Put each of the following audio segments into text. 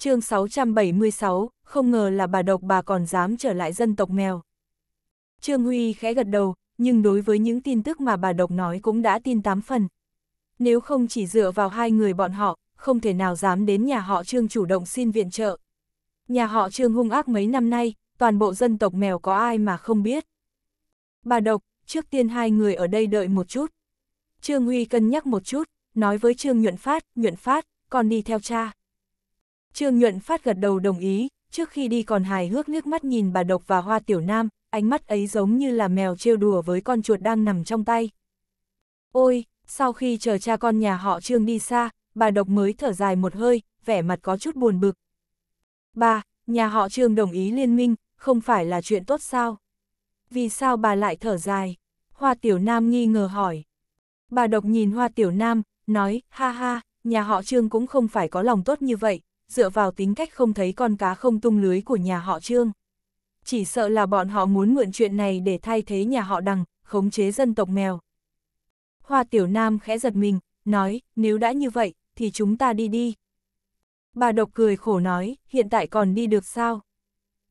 chương 676, không ngờ là bà độc bà còn dám trở lại dân tộc mèo. Trương Huy khẽ gật đầu, nhưng đối với những tin tức mà bà độc nói cũng đã tin tám phần. Nếu không chỉ dựa vào hai người bọn họ, không thể nào dám đến nhà họ Trương chủ động xin viện trợ. Nhà họ Trương hung ác mấy năm nay, toàn bộ dân tộc mèo có ai mà không biết. Bà độc, trước tiên hai người ở đây đợi một chút. Trương Huy cân nhắc một chút, nói với Trương Nhuận Phát, Nhuận Phát, con đi theo cha. Trương Nhuận phát gật đầu đồng ý, trước khi đi còn hài hước nước mắt nhìn bà Độc và Hoa Tiểu Nam, ánh mắt ấy giống như là mèo trêu đùa với con chuột đang nằm trong tay. Ôi, sau khi chờ cha con nhà họ Trương đi xa, bà Độc mới thở dài một hơi, vẻ mặt có chút buồn bực. Bà, nhà họ Trương đồng ý liên minh, không phải là chuyện tốt sao? Vì sao bà lại thở dài? Hoa Tiểu Nam nghi ngờ hỏi. Bà Độc nhìn Hoa Tiểu Nam, nói, ha ha, nhà họ Trương cũng không phải có lòng tốt như vậy, dựa vào tính cách không thấy con cá không tung lưới của nhà họ Trương. Chỉ sợ là bọn họ muốn mượn chuyện này để thay thế nhà họ đằng, khống chế dân tộc mèo. Hoa Tiểu Nam khẽ giật mình, nói, nếu đã như vậy, thì chúng ta đi đi. Bà độc cười khổ nói, hiện tại còn đi được sao?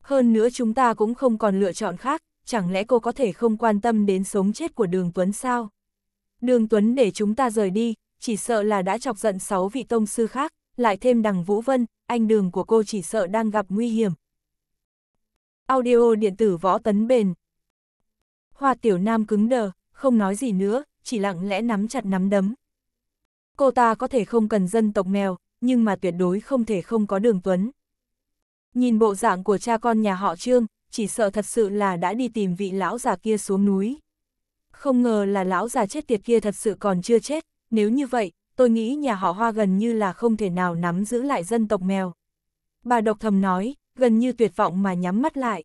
Hơn nữa chúng ta cũng không còn lựa chọn khác, chẳng lẽ cô có thể không quan tâm đến sống chết của đường Tuấn sao? Đường Tuấn để chúng ta rời đi, chỉ sợ là đã chọc giận sáu vị tông sư khác, lại thêm đằng Vũ Vân, anh đường của cô chỉ sợ đang gặp nguy hiểm. Audio điện tử võ tấn bền. Hoa tiểu nam cứng đờ, không nói gì nữa, chỉ lặng lẽ nắm chặt nắm đấm. Cô ta có thể không cần dân tộc mèo, nhưng mà tuyệt đối không thể không có đường tuấn. Nhìn bộ dạng của cha con nhà họ Trương, chỉ sợ thật sự là đã đi tìm vị lão già kia xuống núi. Không ngờ là lão già chết tiệt kia thật sự còn chưa chết, nếu như vậy, tôi nghĩ nhà họ Hoa gần như là không thể nào nắm giữ lại dân tộc mèo. Bà độc thầm nói, gần như tuyệt vọng mà nhắm mắt lại.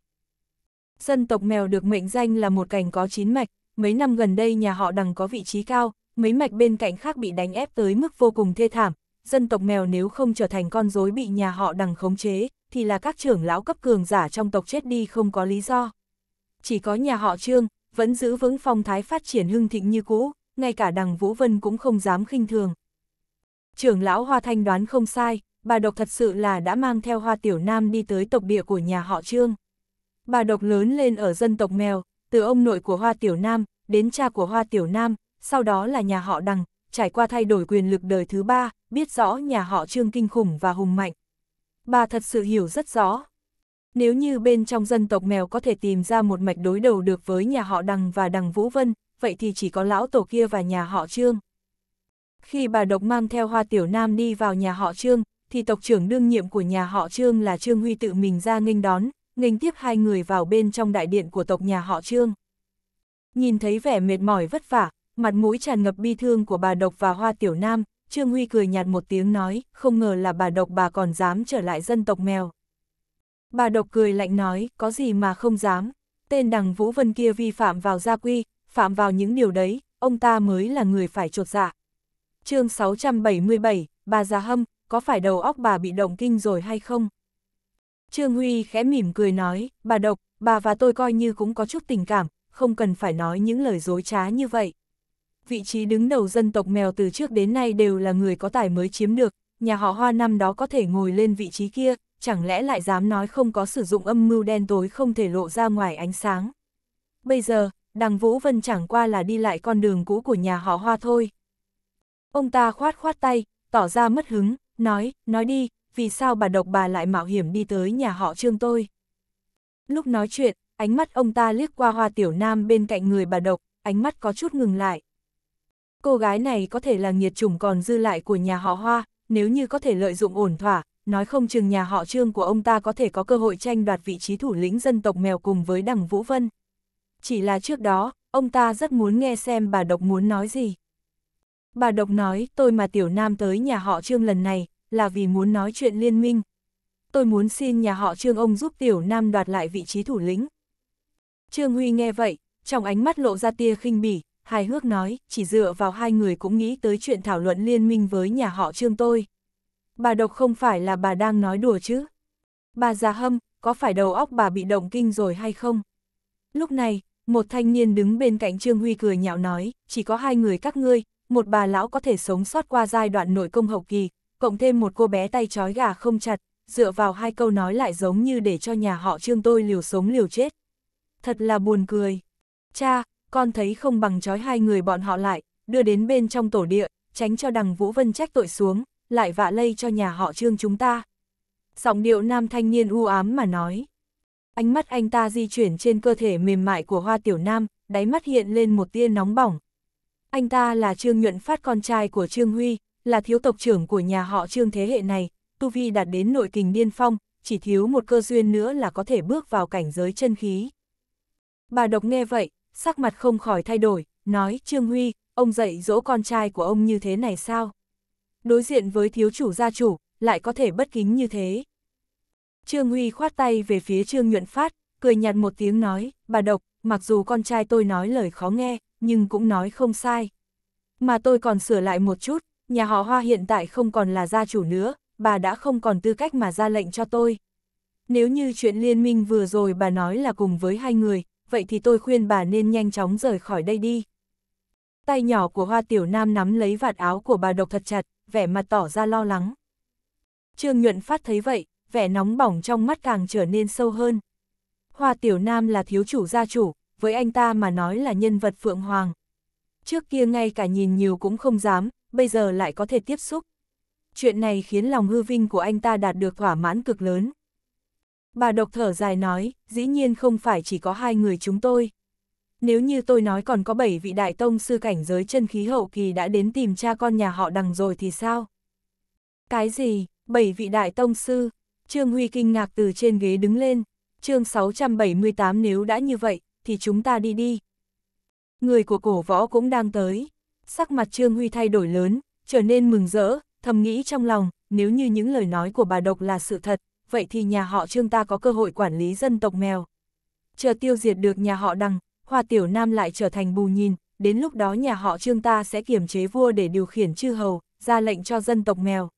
Dân tộc mèo được mệnh danh là một cành có chín mạch, mấy năm gần đây nhà họ đằng có vị trí cao, mấy mạch bên cạnh khác bị đánh ép tới mức vô cùng thê thảm. Dân tộc mèo nếu không trở thành con rối bị nhà họ đằng khống chế, thì là các trưởng lão cấp cường giả trong tộc chết đi không có lý do. Chỉ có nhà họ Trương, vẫn giữ vững phong thái phát triển hưng thịnh như cũ, ngay cả đằng Vũ Vân cũng không dám khinh thường trưởng lão Hoa Thanh đoán không sai, bà độc thật sự là đã mang theo Hoa Tiểu Nam đi tới tộc địa của nhà họ Trương. Bà độc lớn lên ở dân tộc Mèo, từ ông nội của Hoa Tiểu Nam, đến cha của Hoa Tiểu Nam, sau đó là nhà họ Đằng, trải qua thay đổi quyền lực đời thứ ba, biết rõ nhà họ Trương kinh khủng và hùng mạnh. Bà thật sự hiểu rất rõ. Nếu như bên trong dân tộc mèo có thể tìm ra một mạch đối đầu được với nhà họ Đằng và Đằng Vũ Vân, vậy thì chỉ có lão tổ kia và nhà họ Trương. Khi bà Độc mang theo Hoa Tiểu Nam đi vào nhà họ Trương, thì tộc trưởng đương nhiệm của nhà họ Trương là Trương Huy tự mình ra nghênh đón, nghênh tiếp hai người vào bên trong đại điện của tộc nhà họ Trương. Nhìn thấy vẻ mệt mỏi vất vả, mặt mũi tràn ngập bi thương của bà Độc và Hoa Tiểu Nam, Trương Huy cười nhạt một tiếng nói, không ngờ là bà Độc bà còn dám trở lại dân tộc mèo. Bà Độc cười lạnh nói, có gì mà không dám, tên đằng Vũ Vân kia vi phạm vào gia quy, phạm vào những điều đấy, ông ta mới là người phải trột dạ chương 677, bà già hâm, có phải đầu óc bà bị động kinh rồi hay không? Trương Huy khẽ mỉm cười nói, bà độc, bà và tôi coi như cũng có chút tình cảm, không cần phải nói những lời dối trá như vậy. Vị trí đứng đầu dân tộc mèo từ trước đến nay đều là người có tài mới chiếm được, nhà họ hoa năm đó có thể ngồi lên vị trí kia, chẳng lẽ lại dám nói không có sử dụng âm mưu đen tối không thể lộ ra ngoài ánh sáng. Bây giờ, đằng Vũ Vân chẳng qua là đi lại con đường cũ của nhà họ hoa thôi, Ông ta khoát khoát tay, tỏ ra mất hứng, nói, nói đi, vì sao bà độc bà lại mạo hiểm đi tới nhà họ trương tôi. Lúc nói chuyện, ánh mắt ông ta liếc qua hoa tiểu nam bên cạnh người bà độc, ánh mắt có chút ngừng lại. Cô gái này có thể là nhiệt chủng còn dư lại của nhà họ hoa, nếu như có thể lợi dụng ổn thỏa, nói không chừng nhà họ trương của ông ta có thể có cơ hội tranh đoạt vị trí thủ lĩnh dân tộc mèo cùng với đằng Vũ Vân. Chỉ là trước đó, ông ta rất muốn nghe xem bà độc muốn nói gì. Bà Độc nói, tôi mà Tiểu Nam tới nhà họ Trương lần này, là vì muốn nói chuyện liên minh. Tôi muốn xin nhà họ Trương ông giúp Tiểu Nam đoạt lại vị trí thủ lĩnh. Trương Huy nghe vậy, trong ánh mắt lộ ra tia khinh bỉ, hài hước nói, chỉ dựa vào hai người cũng nghĩ tới chuyện thảo luận liên minh với nhà họ Trương tôi. Bà Độc không phải là bà đang nói đùa chứ. Bà già hâm, có phải đầu óc bà bị động kinh rồi hay không? Lúc này, một thanh niên đứng bên cạnh Trương Huy cười nhạo nói, chỉ có hai người các ngươi, một bà lão có thể sống sót qua giai đoạn nội công hậu kỳ, cộng thêm một cô bé tay trói gà không chặt, dựa vào hai câu nói lại giống như để cho nhà họ trương tôi liều sống liều chết. Thật là buồn cười. Cha, con thấy không bằng trói hai người bọn họ lại, đưa đến bên trong tổ địa, tránh cho đằng Vũ Vân trách tội xuống, lại vạ lây cho nhà họ trương chúng ta. Giọng điệu nam thanh niên u ám mà nói. Ánh mắt anh ta di chuyển trên cơ thể mềm mại của hoa tiểu nam, đáy mắt hiện lên một tia nóng bỏng, anh ta là Trương Nhuận Phát con trai của Trương Huy, là thiếu tộc trưởng của nhà họ Trương thế hệ này, tu vi đạt đến nội kình điên phong, chỉ thiếu một cơ duyên nữa là có thể bước vào cảnh giới chân khí. Bà độc nghe vậy, sắc mặt không khỏi thay đổi, nói Trương Huy, ông dạy dỗ con trai của ông như thế này sao? Đối diện với thiếu chủ gia chủ, lại có thể bất kính như thế. Trương Huy khoát tay về phía Trương Nhuận Phát, cười nhạt một tiếng nói, bà độc, mặc dù con trai tôi nói lời khó nghe, nhưng cũng nói không sai. Mà tôi còn sửa lại một chút, nhà họ Hoa hiện tại không còn là gia chủ nữa, bà đã không còn tư cách mà ra lệnh cho tôi. Nếu như chuyện liên minh vừa rồi bà nói là cùng với hai người, vậy thì tôi khuyên bà nên nhanh chóng rời khỏi đây đi. Tay nhỏ của Hoa Tiểu Nam nắm lấy vạt áo của bà độc thật chặt, vẻ mặt tỏ ra lo lắng. Trương Nhuận Phát thấy vậy, vẻ nóng bỏng trong mắt càng trở nên sâu hơn. Hoa Tiểu Nam là thiếu chủ gia chủ, với anh ta mà nói là nhân vật Phượng Hoàng. Trước kia ngay cả nhìn nhiều cũng không dám, bây giờ lại có thể tiếp xúc. Chuyện này khiến lòng hư vinh của anh ta đạt được thỏa mãn cực lớn. Bà độc thở dài nói, dĩ nhiên không phải chỉ có hai người chúng tôi. Nếu như tôi nói còn có bảy vị đại tông sư cảnh giới chân khí hậu kỳ đã đến tìm cha con nhà họ đằng rồi thì sao? Cái gì, bảy vị đại tông sư? Trương Huy kinh ngạc từ trên ghế đứng lên. mươi 678 nếu đã như vậy, thì chúng ta đi đi. Người của cổ võ cũng đang tới. Sắc mặt Trương Huy thay đổi lớn, trở nên mừng rỡ, thầm nghĩ trong lòng, nếu như những lời nói của bà độc là sự thật, vậy thì nhà họ Trương ta có cơ hội quản lý dân tộc mèo. Chờ tiêu diệt được nhà họ đằng, Hoa Tiểu Nam lại trở thành bù nhìn, đến lúc đó nhà họ Trương ta sẽ kiềm chế vua để điều khiển chư hầu, ra lệnh cho dân tộc mèo.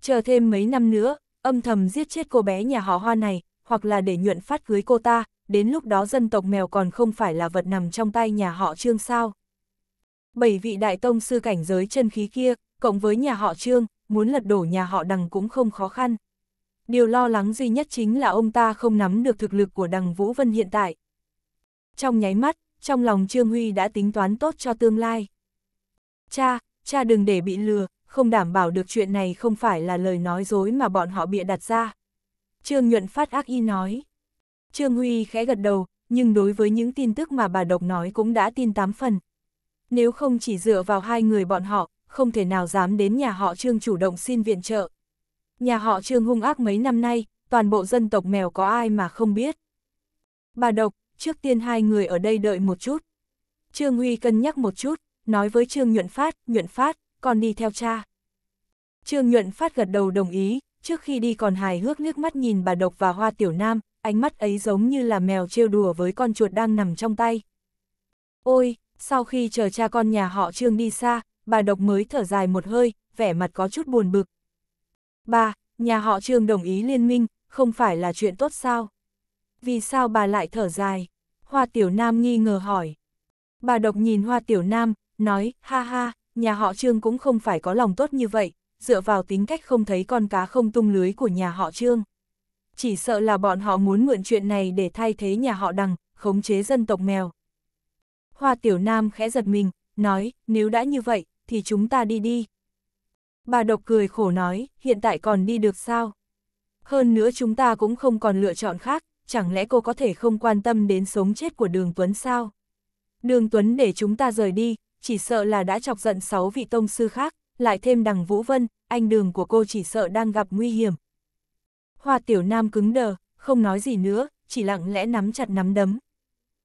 Chờ thêm mấy năm nữa, âm thầm giết chết cô bé nhà họ Hoa này, hoặc là để nhuận phát cưới cô ta, đến lúc đó dân tộc mèo còn không phải là vật nằm trong tay nhà họ Trương sao. Bảy vị đại tông sư cảnh giới chân khí kia, cộng với nhà họ Trương, muốn lật đổ nhà họ đằng cũng không khó khăn. Điều lo lắng duy nhất chính là ông ta không nắm được thực lực của đằng Vũ Vân hiện tại. Trong nháy mắt, trong lòng Trương Huy đã tính toán tốt cho tương lai. Cha, cha đừng để bị lừa, không đảm bảo được chuyện này không phải là lời nói dối mà bọn họ bịa đặt ra. Trương Nhuận Phát ác y nói. Trương Huy khẽ gật đầu, nhưng đối với những tin tức mà bà Độc nói cũng đã tin tám phần. Nếu không chỉ dựa vào hai người bọn họ, không thể nào dám đến nhà họ Trương chủ động xin viện trợ. Nhà họ Trương hung ác mấy năm nay, toàn bộ dân tộc mèo có ai mà không biết. Bà Độc, trước tiên hai người ở đây đợi một chút. Trương Huy cân nhắc một chút, nói với Trương Nhuận Phát, Nhuận Phát, con đi theo cha. Trương Nhuận Phát gật đầu đồng ý, trước khi đi còn hài hước nước mắt nhìn bà Độc và Hoa Tiểu Nam, ánh mắt ấy giống như là mèo trêu đùa với con chuột đang nằm trong tay. Ôi, sau khi chờ cha con nhà họ Trương đi xa, bà Độc mới thở dài một hơi, vẻ mặt có chút buồn bực. Bà, nhà họ Trương đồng ý liên minh, không phải là chuyện tốt sao? Vì sao bà lại thở dài? Hoa Tiểu Nam nghi ngờ hỏi. Bà Độc nhìn Hoa Tiểu Nam, nói, ha ha, nhà họ Trương cũng không phải có lòng tốt như vậy, dựa vào tính cách không thấy con cá không tung lưới của nhà họ Trương chỉ sợ là bọn họ muốn mượn chuyện này để thay thế nhà họ đằng, khống chế dân tộc mèo. Hoa Tiểu Nam khẽ giật mình, nói, nếu đã như vậy, thì chúng ta đi đi. Bà độc cười khổ nói, hiện tại còn đi được sao? Hơn nữa chúng ta cũng không còn lựa chọn khác, chẳng lẽ cô có thể không quan tâm đến sống chết của Đường Tuấn sao? Đường Tuấn để chúng ta rời đi, chỉ sợ là đã chọc giận sáu vị tông sư khác, lại thêm đằng Vũ Vân, anh đường của cô chỉ sợ đang gặp nguy hiểm, Hoa Tiểu Nam cứng đờ, không nói gì nữa, chỉ lặng lẽ nắm chặt nắm đấm.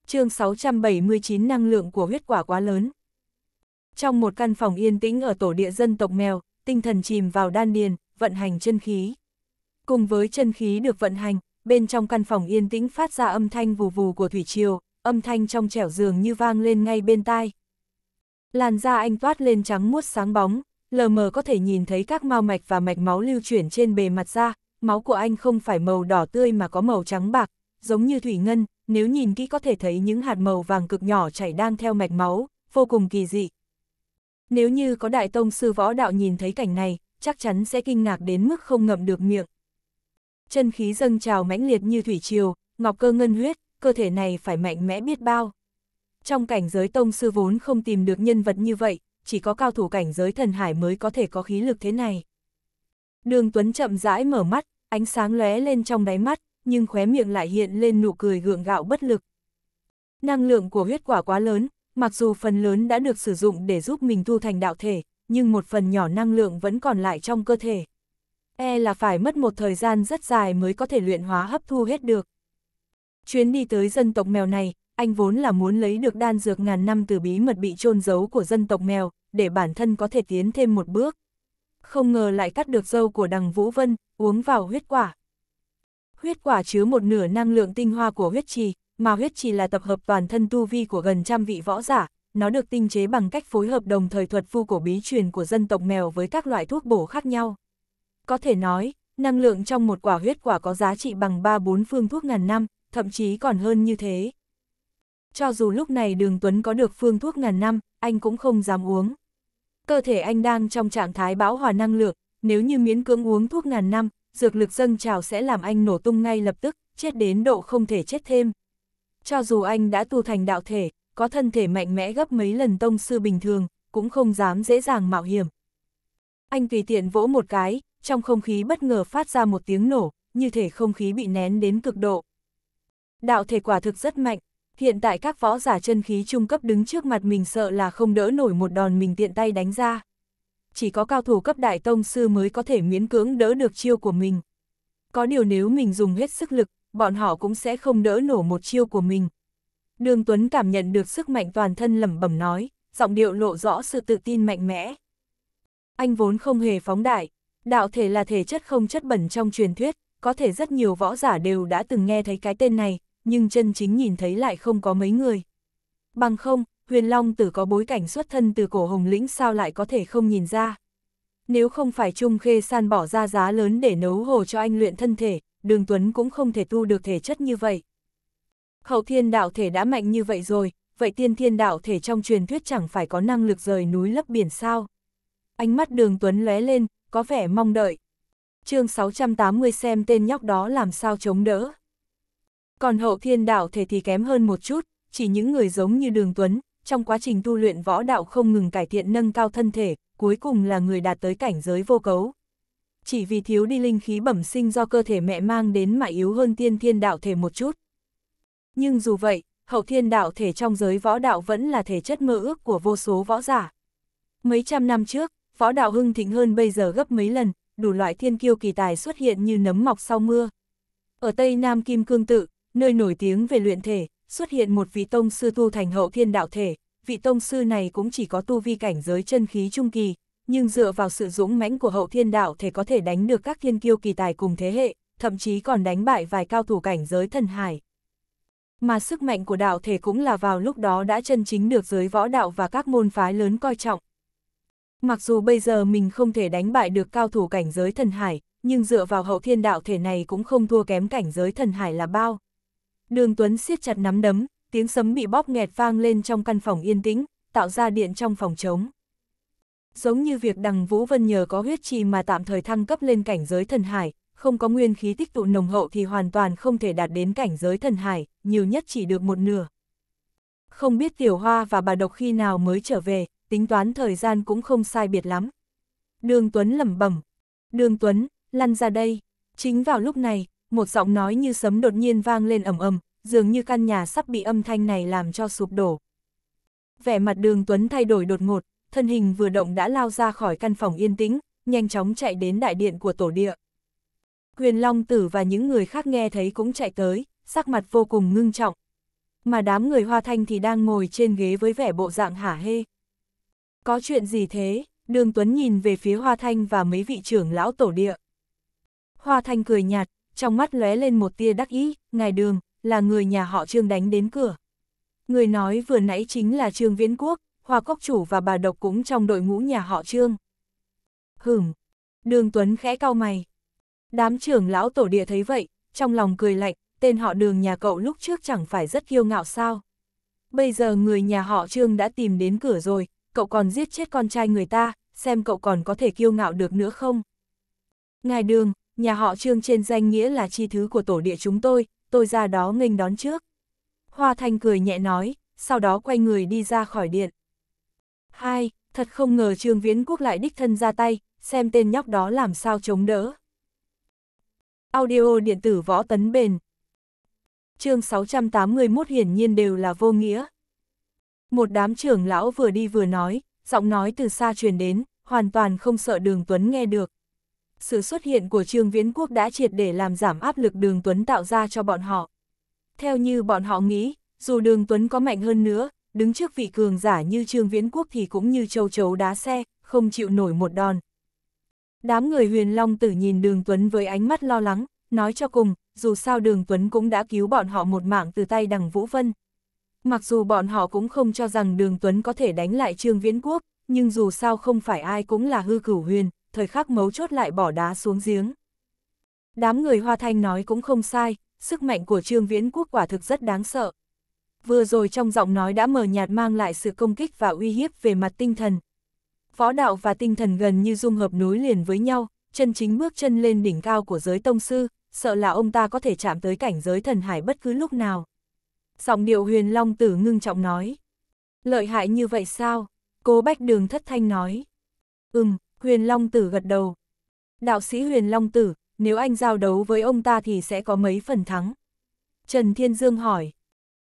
chương 679 năng lượng của huyết quả quá lớn. Trong một căn phòng yên tĩnh ở tổ địa dân tộc mèo, tinh thần chìm vào đan điền, vận hành chân khí. Cùng với chân khí được vận hành, bên trong căn phòng yên tĩnh phát ra âm thanh vù vù của thủy triều, âm thanh trong trẻo giường như vang lên ngay bên tai. Làn da anh toát lên trắng muốt sáng bóng, lờ mờ có thể nhìn thấy các mao mạch và mạch máu lưu chuyển trên bề mặt da, máu của anh không phải màu đỏ tươi mà có màu trắng bạc, giống như thủy ngân, nếu nhìn kỹ có thể thấy những hạt màu vàng cực nhỏ chảy đang theo mạch máu, vô cùng kỳ dị. Nếu như có đại tông sư võ đạo nhìn thấy cảnh này, chắc chắn sẽ kinh ngạc đến mức không ngậm được miệng. Chân khí dâng trào mãnh liệt như thủy triều, ngọc cơ ngân huyết, cơ thể này phải mạnh mẽ biết bao. Trong cảnh giới tông sư vốn không tìm được nhân vật như vậy, chỉ có cao thủ cảnh giới thần hải mới có thể có khí lực thế này. Đường Tuấn chậm rãi mở mắt, ánh sáng lóe lên trong đáy mắt, nhưng khóe miệng lại hiện lên nụ cười gượng gạo bất lực. Năng lượng của huyết quả quá lớn, mặc dù phần lớn đã được sử dụng để giúp mình tu thành đạo thể, nhưng một phần nhỏ năng lượng vẫn còn lại trong cơ thể. E là phải mất một thời gian rất dài mới có thể luyện hóa hấp thu hết được. Chuyến đi tới dân tộc mèo này, anh vốn là muốn lấy được đan dược ngàn năm từ bí mật bị chôn giấu của dân tộc mèo, để bản thân có thể tiến thêm một bước không ngờ lại cắt được dâu của đằng Vũ Vân, uống vào huyết quả. Huyết quả chứa một nửa năng lượng tinh hoa của huyết trì, mà huyết trì là tập hợp toàn thân tu vi của gần trăm vị võ giả, nó được tinh chế bằng cách phối hợp đồng thời thuật phu cổ bí truyền của dân tộc mèo với các loại thuốc bổ khác nhau. Có thể nói, năng lượng trong một quả huyết quả có giá trị bằng 3-4 phương thuốc ngàn năm, thậm chí còn hơn như thế. Cho dù lúc này Đường Tuấn có được phương thuốc ngàn năm, anh cũng không dám uống cơ thể anh đang trong trạng thái bão hòa năng lượng, nếu như miễn cưỡng uống thuốc ngàn năm, dược lực dâng trào sẽ làm anh nổ tung ngay lập tức, chết đến độ không thể chết thêm. Cho dù anh đã tu thành đạo thể, có thân thể mạnh mẽ gấp mấy lần tông sư bình thường, cũng không dám dễ dàng mạo hiểm. Anh tùy tiện vỗ một cái, trong không khí bất ngờ phát ra một tiếng nổ, như thể không khí bị nén đến cực độ. Đạo thể quả thực rất mạnh, hiện tại các võ giả chân khí trung cấp đứng trước mặt mình sợ là không đỡ nổi một đòn mình tiện tay đánh ra. Chỉ có cao thủ cấp đại tông sư mới có thể miễn cưỡng đỡ được chiêu của mình. Có điều nếu mình dùng hết sức lực, bọn họ cũng sẽ không đỡ nổ một chiêu của mình. Đường Tuấn cảm nhận được sức mạnh toàn thân lẩm bẩm nói, giọng điệu lộ rõ sự tự tin mạnh mẽ. Anh vốn không hề phóng đại, đạo thể là thể chất không chất bẩn trong truyền thuyết, có thể rất nhiều võ giả đều đã từng nghe thấy cái tên này, nhưng chân chính nhìn thấy lại không có mấy người. Bằng không, huyền long tử có bối cảnh xuất thân từ cổ hồng lĩnh sao lại có thể không nhìn ra. Nếu không phải Trung Khê San bỏ ra giá lớn để nấu hồ cho anh luyện thân thể, đường Tuấn cũng không thể tu được thể chất như vậy. Hậu thiên đạo thể đã mạnh như vậy rồi, vậy tiên thiên đạo thể trong truyền thuyết chẳng phải có năng lực rời núi lấp biển sao. Ánh mắt đường Tuấn lóe lên, có vẻ mong đợi. chương 680 xem tên nhóc đó làm sao chống đỡ. Còn hậu thiên đạo thể thì kém hơn một chút, chỉ những người giống như Đường Tuấn, trong quá trình tu luyện võ đạo không ngừng cải thiện nâng cao thân thể, cuối cùng là người đạt tới cảnh giới vô cấu. Chỉ vì thiếu đi linh khí bẩm sinh do cơ thể mẹ mang đến mà yếu hơn tiên thiên đạo thể một chút. Nhưng dù vậy, hậu thiên đạo thể trong giới võ đạo vẫn là thể chất mơ ước của vô số võ giả. Mấy trăm năm trước, võ đạo hưng thịnh hơn bây giờ gấp mấy lần, đủ loại thiên kiêu kỳ tài xuất hiện như nấm mọc sau mưa. Ở Tây Nam Kim Cương Tự, nơi nổi tiếng về luyện thể, xuất hiện một vị tông sư tu thành hậu thiên đạo thể, vị tông sư này cũng chỉ có tu vi cảnh giới chân khí trung kỳ, nhưng dựa vào sự dũng mãnh của hậu thiên đạo thể có thể đánh được các thiên kiêu kỳ tài cùng thế hệ, thậm chí còn đánh bại vài cao thủ cảnh giới thần hải. Mà sức mạnh của đạo thể cũng là vào lúc đó đã chân chính được giới võ đạo và các môn phái lớn coi trọng. Mặc dù bây giờ mình không thể đánh bại được cao thủ cảnh giới thần hải, nhưng dựa vào hậu thiên đạo thể này cũng không thua kém cảnh giới thần hải là bao. Đường Tuấn siết chặt nắm đấm, tiếng sấm bị bóp nghẹt vang lên trong căn phòng yên tĩnh, tạo ra điện trong phòng trống. Giống như việc đằng Vũ Vân nhờ có huyết trì mà tạm thời thăng cấp lên cảnh giới thần hải, không có nguyên khí tích tụ nồng hậu thì hoàn toàn không thể đạt đến cảnh giới thần hải, nhiều nhất chỉ được một nửa. Không biết Tiểu Hoa và bà Độc khi nào mới trở về, tính toán thời gian cũng không sai biệt lắm. Đường Tuấn lẩm bẩm, "Đường Tuấn, lăn ra đây." Chính vào lúc này, một giọng nói như sấm đột nhiên vang lên ầm ầm, dường như căn nhà sắp bị âm thanh này làm cho sụp đổ. Vẻ mặt đường Tuấn thay đổi đột ngột, thân hình vừa động đã lao ra khỏi căn phòng yên tĩnh, nhanh chóng chạy đến đại điện của tổ địa. Huyền Long Tử và những người khác nghe thấy cũng chạy tới, sắc mặt vô cùng ngưng trọng. Mà đám người Hoa Thanh thì đang ngồi trên ghế với vẻ bộ dạng hả hê. Có chuyện gì thế? Đường Tuấn nhìn về phía Hoa Thanh và mấy vị trưởng lão tổ địa. Hoa Thanh cười nhạt, trong mắt lóe lên một tia đắc ý, ngài đường, là người nhà họ Trương đánh đến cửa. Người nói vừa nãy chính là Trương Viễn Quốc, Hoa Cốc Chủ và bà Độc cũng trong đội ngũ nhà họ Trương. Hửm, đường Tuấn khẽ cau mày. Đám trưởng lão tổ địa thấy vậy, trong lòng cười lạnh, tên họ đường nhà cậu lúc trước chẳng phải rất kiêu ngạo sao. Bây giờ người nhà họ Trương đã tìm đến cửa rồi, cậu còn giết chết con trai người ta, xem cậu còn có thể kiêu ngạo được nữa không. Ngài đường, nhà họ trương trên danh nghĩa là chi thứ của tổ địa chúng tôi, tôi ra đó nghênh đón trước. Hoa Thanh cười nhẹ nói, sau đó quay người đi ra khỏi điện. Hai, thật không ngờ Trương Viễn Quốc lại đích thân ra tay, xem tên nhóc đó làm sao chống đỡ. Audio điện tử võ tấn bền. Chương 681 hiển nhiên đều là vô nghĩa. Một đám trưởng lão vừa đi vừa nói, giọng nói từ xa truyền đến, hoàn toàn không sợ Đường Tuấn nghe được sự xuất hiện của Trương Viễn Quốc đã triệt để làm giảm áp lực đường Tuấn tạo ra cho bọn họ. Theo như bọn họ nghĩ, dù đường Tuấn có mạnh hơn nữa, đứng trước vị cường giả như Trương Viễn Quốc thì cũng như châu chấu đá xe, không chịu nổi một đòn. Đám người huyền long tử nhìn đường Tuấn với ánh mắt lo lắng, nói cho cùng, dù sao đường Tuấn cũng đã cứu bọn họ một mạng từ tay đằng Vũ Vân. Mặc dù bọn họ cũng không cho rằng đường Tuấn có thể đánh lại Trương Viễn Quốc, nhưng dù sao không phải ai cũng là hư cửu huyền, thời khắc mấu chốt lại bỏ đá xuống giếng. Đám người Hoa Thanh nói cũng không sai, sức mạnh của Trương Viễn Quốc quả thực rất đáng sợ. Vừa rồi trong giọng nói đã mờ nhạt mang lại sự công kích và uy hiếp về mặt tinh thần. Võ đạo và tinh thần gần như dung hợp nối liền với nhau, chân chính bước chân lên đỉnh cao của giới tông sư, sợ là ông ta có thể chạm tới cảnh giới thần hải bất cứ lúc nào. Giọng điệu huyền long tử ngưng trọng nói. Lợi hại như vậy sao? Cô Bách Đường thất thanh nói. Ừm, Huyền Long Tử gật đầu. Đạo sĩ Huyền Long Tử, nếu anh giao đấu với ông ta thì sẽ có mấy phần thắng? Trần Thiên Dương hỏi.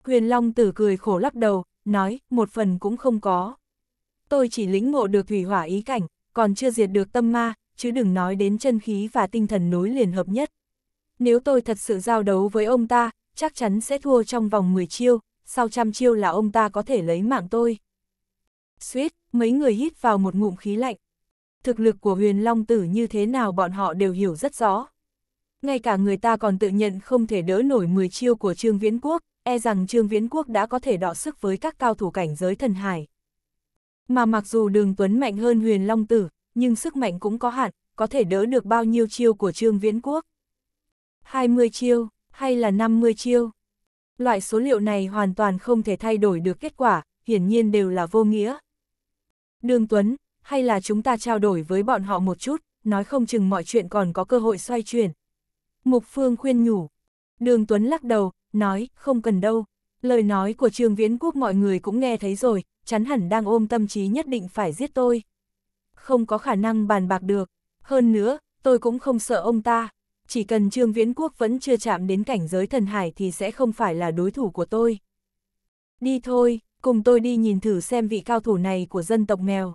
Huyền Long Tử cười khổ lắc đầu, nói, một phần cũng không có. Tôi chỉ lĩnh ngộ được thủy hỏa ý cảnh, còn chưa diệt được tâm ma, chứ đừng nói đến chân khí và tinh thần nối liền hợp nhất. Nếu tôi thật sự giao đấu với ông ta, chắc chắn sẽ thua trong vòng 10 chiêu, sau trăm chiêu là ông ta có thể lấy mạng tôi. Suýt, mấy người hít vào một ngụm khí lạnh thực lực của huyền long tử như thế nào bọn họ đều hiểu rất rõ. Ngay cả người ta còn tự nhận không thể đỡ nổi 10 chiêu của Trương Viễn Quốc, e rằng Trương Viễn Quốc đã có thể đọ sức với các cao thủ cảnh giới thần hải. Mà mặc dù đường tuấn mạnh hơn huyền long tử, nhưng sức mạnh cũng có hạn, có thể đỡ được bao nhiêu chiêu của Trương Viễn Quốc. 20 chiêu, hay là 50 chiêu. Loại số liệu này hoàn toàn không thể thay đổi được kết quả, hiển nhiên đều là vô nghĩa. Đường Tuấn, hay là chúng ta trao đổi với bọn họ một chút, nói không chừng mọi chuyện còn có cơ hội xoay chuyển. Mục Phương khuyên nhủ. Đường Tuấn lắc đầu, nói, không cần đâu. Lời nói của Trương Viễn Quốc mọi người cũng nghe thấy rồi, chắn hẳn đang ôm tâm trí nhất định phải giết tôi. Không có khả năng bàn bạc được. Hơn nữa, tôi cũng không sợ ông ta. Chỉ cần Trương Viễn Quốc vẫn chưa chạm đến cảnh giới thần hải thì sẽ không phải là đối thủ của tôi. Đi thôi, cùng tôi đi nhìn thử xem vị cao thủ này của dân tộc mèo.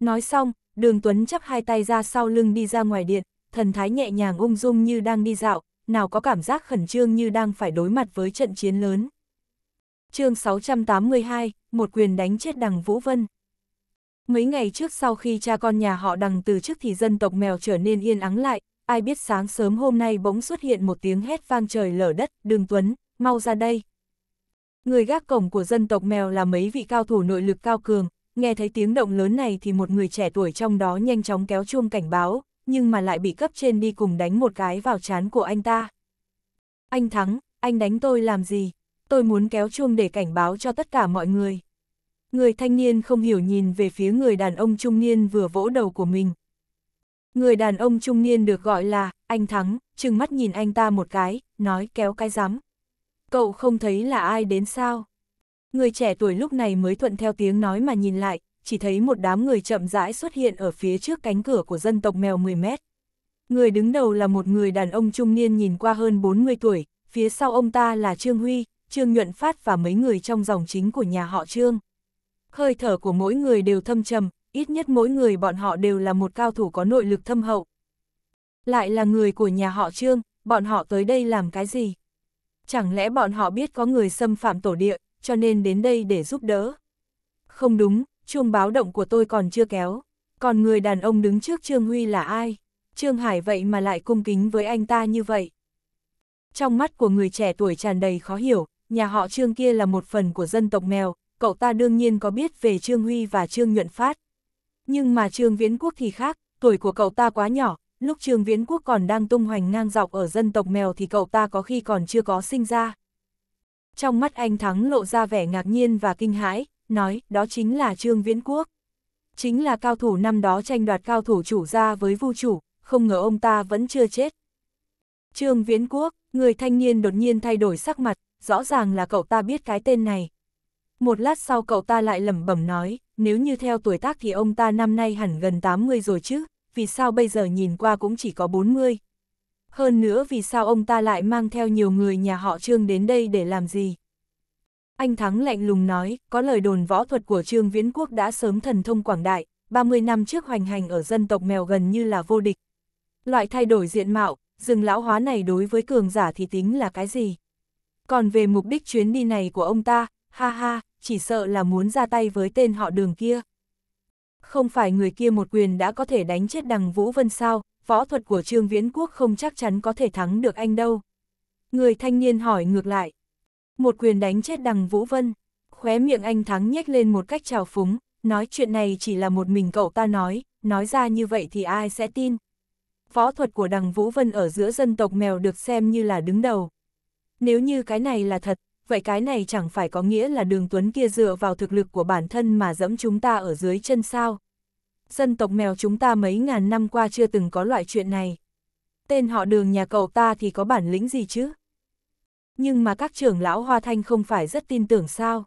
Nói xong, đường Tuấn chắp hai tay ra sau lưng đi ra ngoài điện, thần thái nhẹ nhàng ung dung như đang đi dạo, nào có cảm giác khẩn trương như đang phải đối mặt với trận chiến lớn. chương 682, một quyền đánh chết đằng Vũ Vân. Mấy ngày trước sau khi cha con nhà họ đằng từ trước thì dân tộc mèo trở nên yên ắng lại, ai biết sáng sớm hôm nay bỗng xuất hiện một tiếng hét vang trời lở đất, đường Tuấn, mau ra đây. Người gác cổng của dân tộc mèo là mấy vị cao thủ nội lực cao cường, nghe thấy tiếng động lớn này thì một người trẻ tuổi trong đó nhanh chóng kéo chuông cảnh báo, nhưng mà lại bị cấp trên đi cùng đánh một cái vào chán của anh ta. Anh Thắng, anh đánh tôi làm gì? Tôi muốn kéo chuông để cảnh báo cho tất cả mọi người. Người thanh niên không hiểu nhìn về phía người đàn ông trung niên vừa vỗ đầu của mình. Người đàn ông trung niên được gọi là, anh Thắng, trừng mắt nhìn anh ta một cái, nói kéo cái rắm. Cậu không thấy là ai đến sao? Người trẻ tuổi lúc này mới thuận theo tiếng nói mà nhìn lại, chỉ thấy một đám người chậm rãi xuất hiện ở phía trước cánh cửa của dân tộc mèo 10 mét. Người đứng đầu là một người đàn ông trung niên nhìn qua hơn 40 tuổi, phía sau ông ta là Trương Huy, Trương Nhuận Phát và mấy người trong dòng chính của nhà họ Trương. Hơi thở của mỗi người đều thâm trầm, ít nhất mỗi người bọn họ đều là một cao thủ có nội lực thâm hậu. Lại là người của nhà họ Trương, bọn họ tới đây làm cái gì? Chẳng lẽ bọn họ biết có người xâm phạm tổ địa, cho nên đến đây để giúp đỡ. Không đúng, chuông báo động của tôi còn chưa kéo. Còn người đàn ông đứng trước Trương Huy là ai? Trương Hải vậy mà lại cung kính với anh ta như vậy. Trong mắt của người trẻ tuổi tràn đầy khó hiểu, nhà họ Trương kia là một phần của dân tộc mèo, cậu ta đương nhiên có biết về Trương Huy và Trương Nhuận Phát. Nhưng mà Trương Viễn Quốc thì khác, tuổi của cậu ta quá nhỏ, lúc Trương Viễn Quốc còn đang tung hoành ngang dọc ở dân tộc mèo thì cậu ta có khi còn chưa có sinh ra trong mắt anh Thắng lộ ra vẻ ngạc nhiên và kinh hãi, nói đó chính là Trương Viễn Quốc. Chính là cao thủ năm đó tranh đoạt cao thủ chủ gia với vu chủ, không ngờ ông ta vẫn chưa chết. Trương Viễn Quốc, người thanh niên đột nhiên thay đổi sắc mặt, rõ ràng là cậu ta biết cái tên này. Một lát sau cậu ta lại lẩm bẩm nói, nếu như theo tuổi tác thì ông ta năm nay hẳn gần 80 rồi chứ, vì sao bây giờ nhìn qua cũng chỉ có 40, hơn nữa vì sao ông ta lại mang theo nhiều người nhà họ Trương đến đây để làm gì. Anh Thắng lạnh lùng nói, có lời đồn võ thuật của Trương Viễn Quốc đã sớm thần thông quảng đại, 30 năm trước hoành hành ở dân tộc mèo gần như là vô địch. Loại thay đổi diện mạo, rừng lão hóa này đối với cường giả thì tính là cái gì? Còn về mục đích chuyến đi này của ông ta, ha ha, chỉ sợ là muốn ra tay với tên họ đường kia. Không phải người kia một quyền đã có thể đánh chết đằng Vũ Vân sao, võ thuật của Trương Viễn Quốc không chắc chắn có thể thắng được anh đâu. Người thanh niên hỏi ngược lại. Một quyền đánh chết đằng Vũ Vân. Khóe miệng anh thắng nhếch lên một cách trào phúng, nói chuyện này chỉ là một mình cậu ta nói, nói ra như vậy thì ai sẽ tin. Võ thuật của đằng Vũ Vân ở giữa dân tộc mèo được xem như là đứng đầu. Nếu như cái này là thật, vậy cái này chẳng phải có nghĩa là đường Tuấn kia dựa vào thực lực của bản thân mà dẫm chúng ta ở dưới chân sao dân tộc mèo chúng ta mấy ngàn năm qua chưa từng có loại chuyện này. Tên họ đường nhà cậu ta thì có bản lĩnh gì chứ? Nhưng mà các trưởng lão Hoa Thanh không phải rất tin tưởng sao?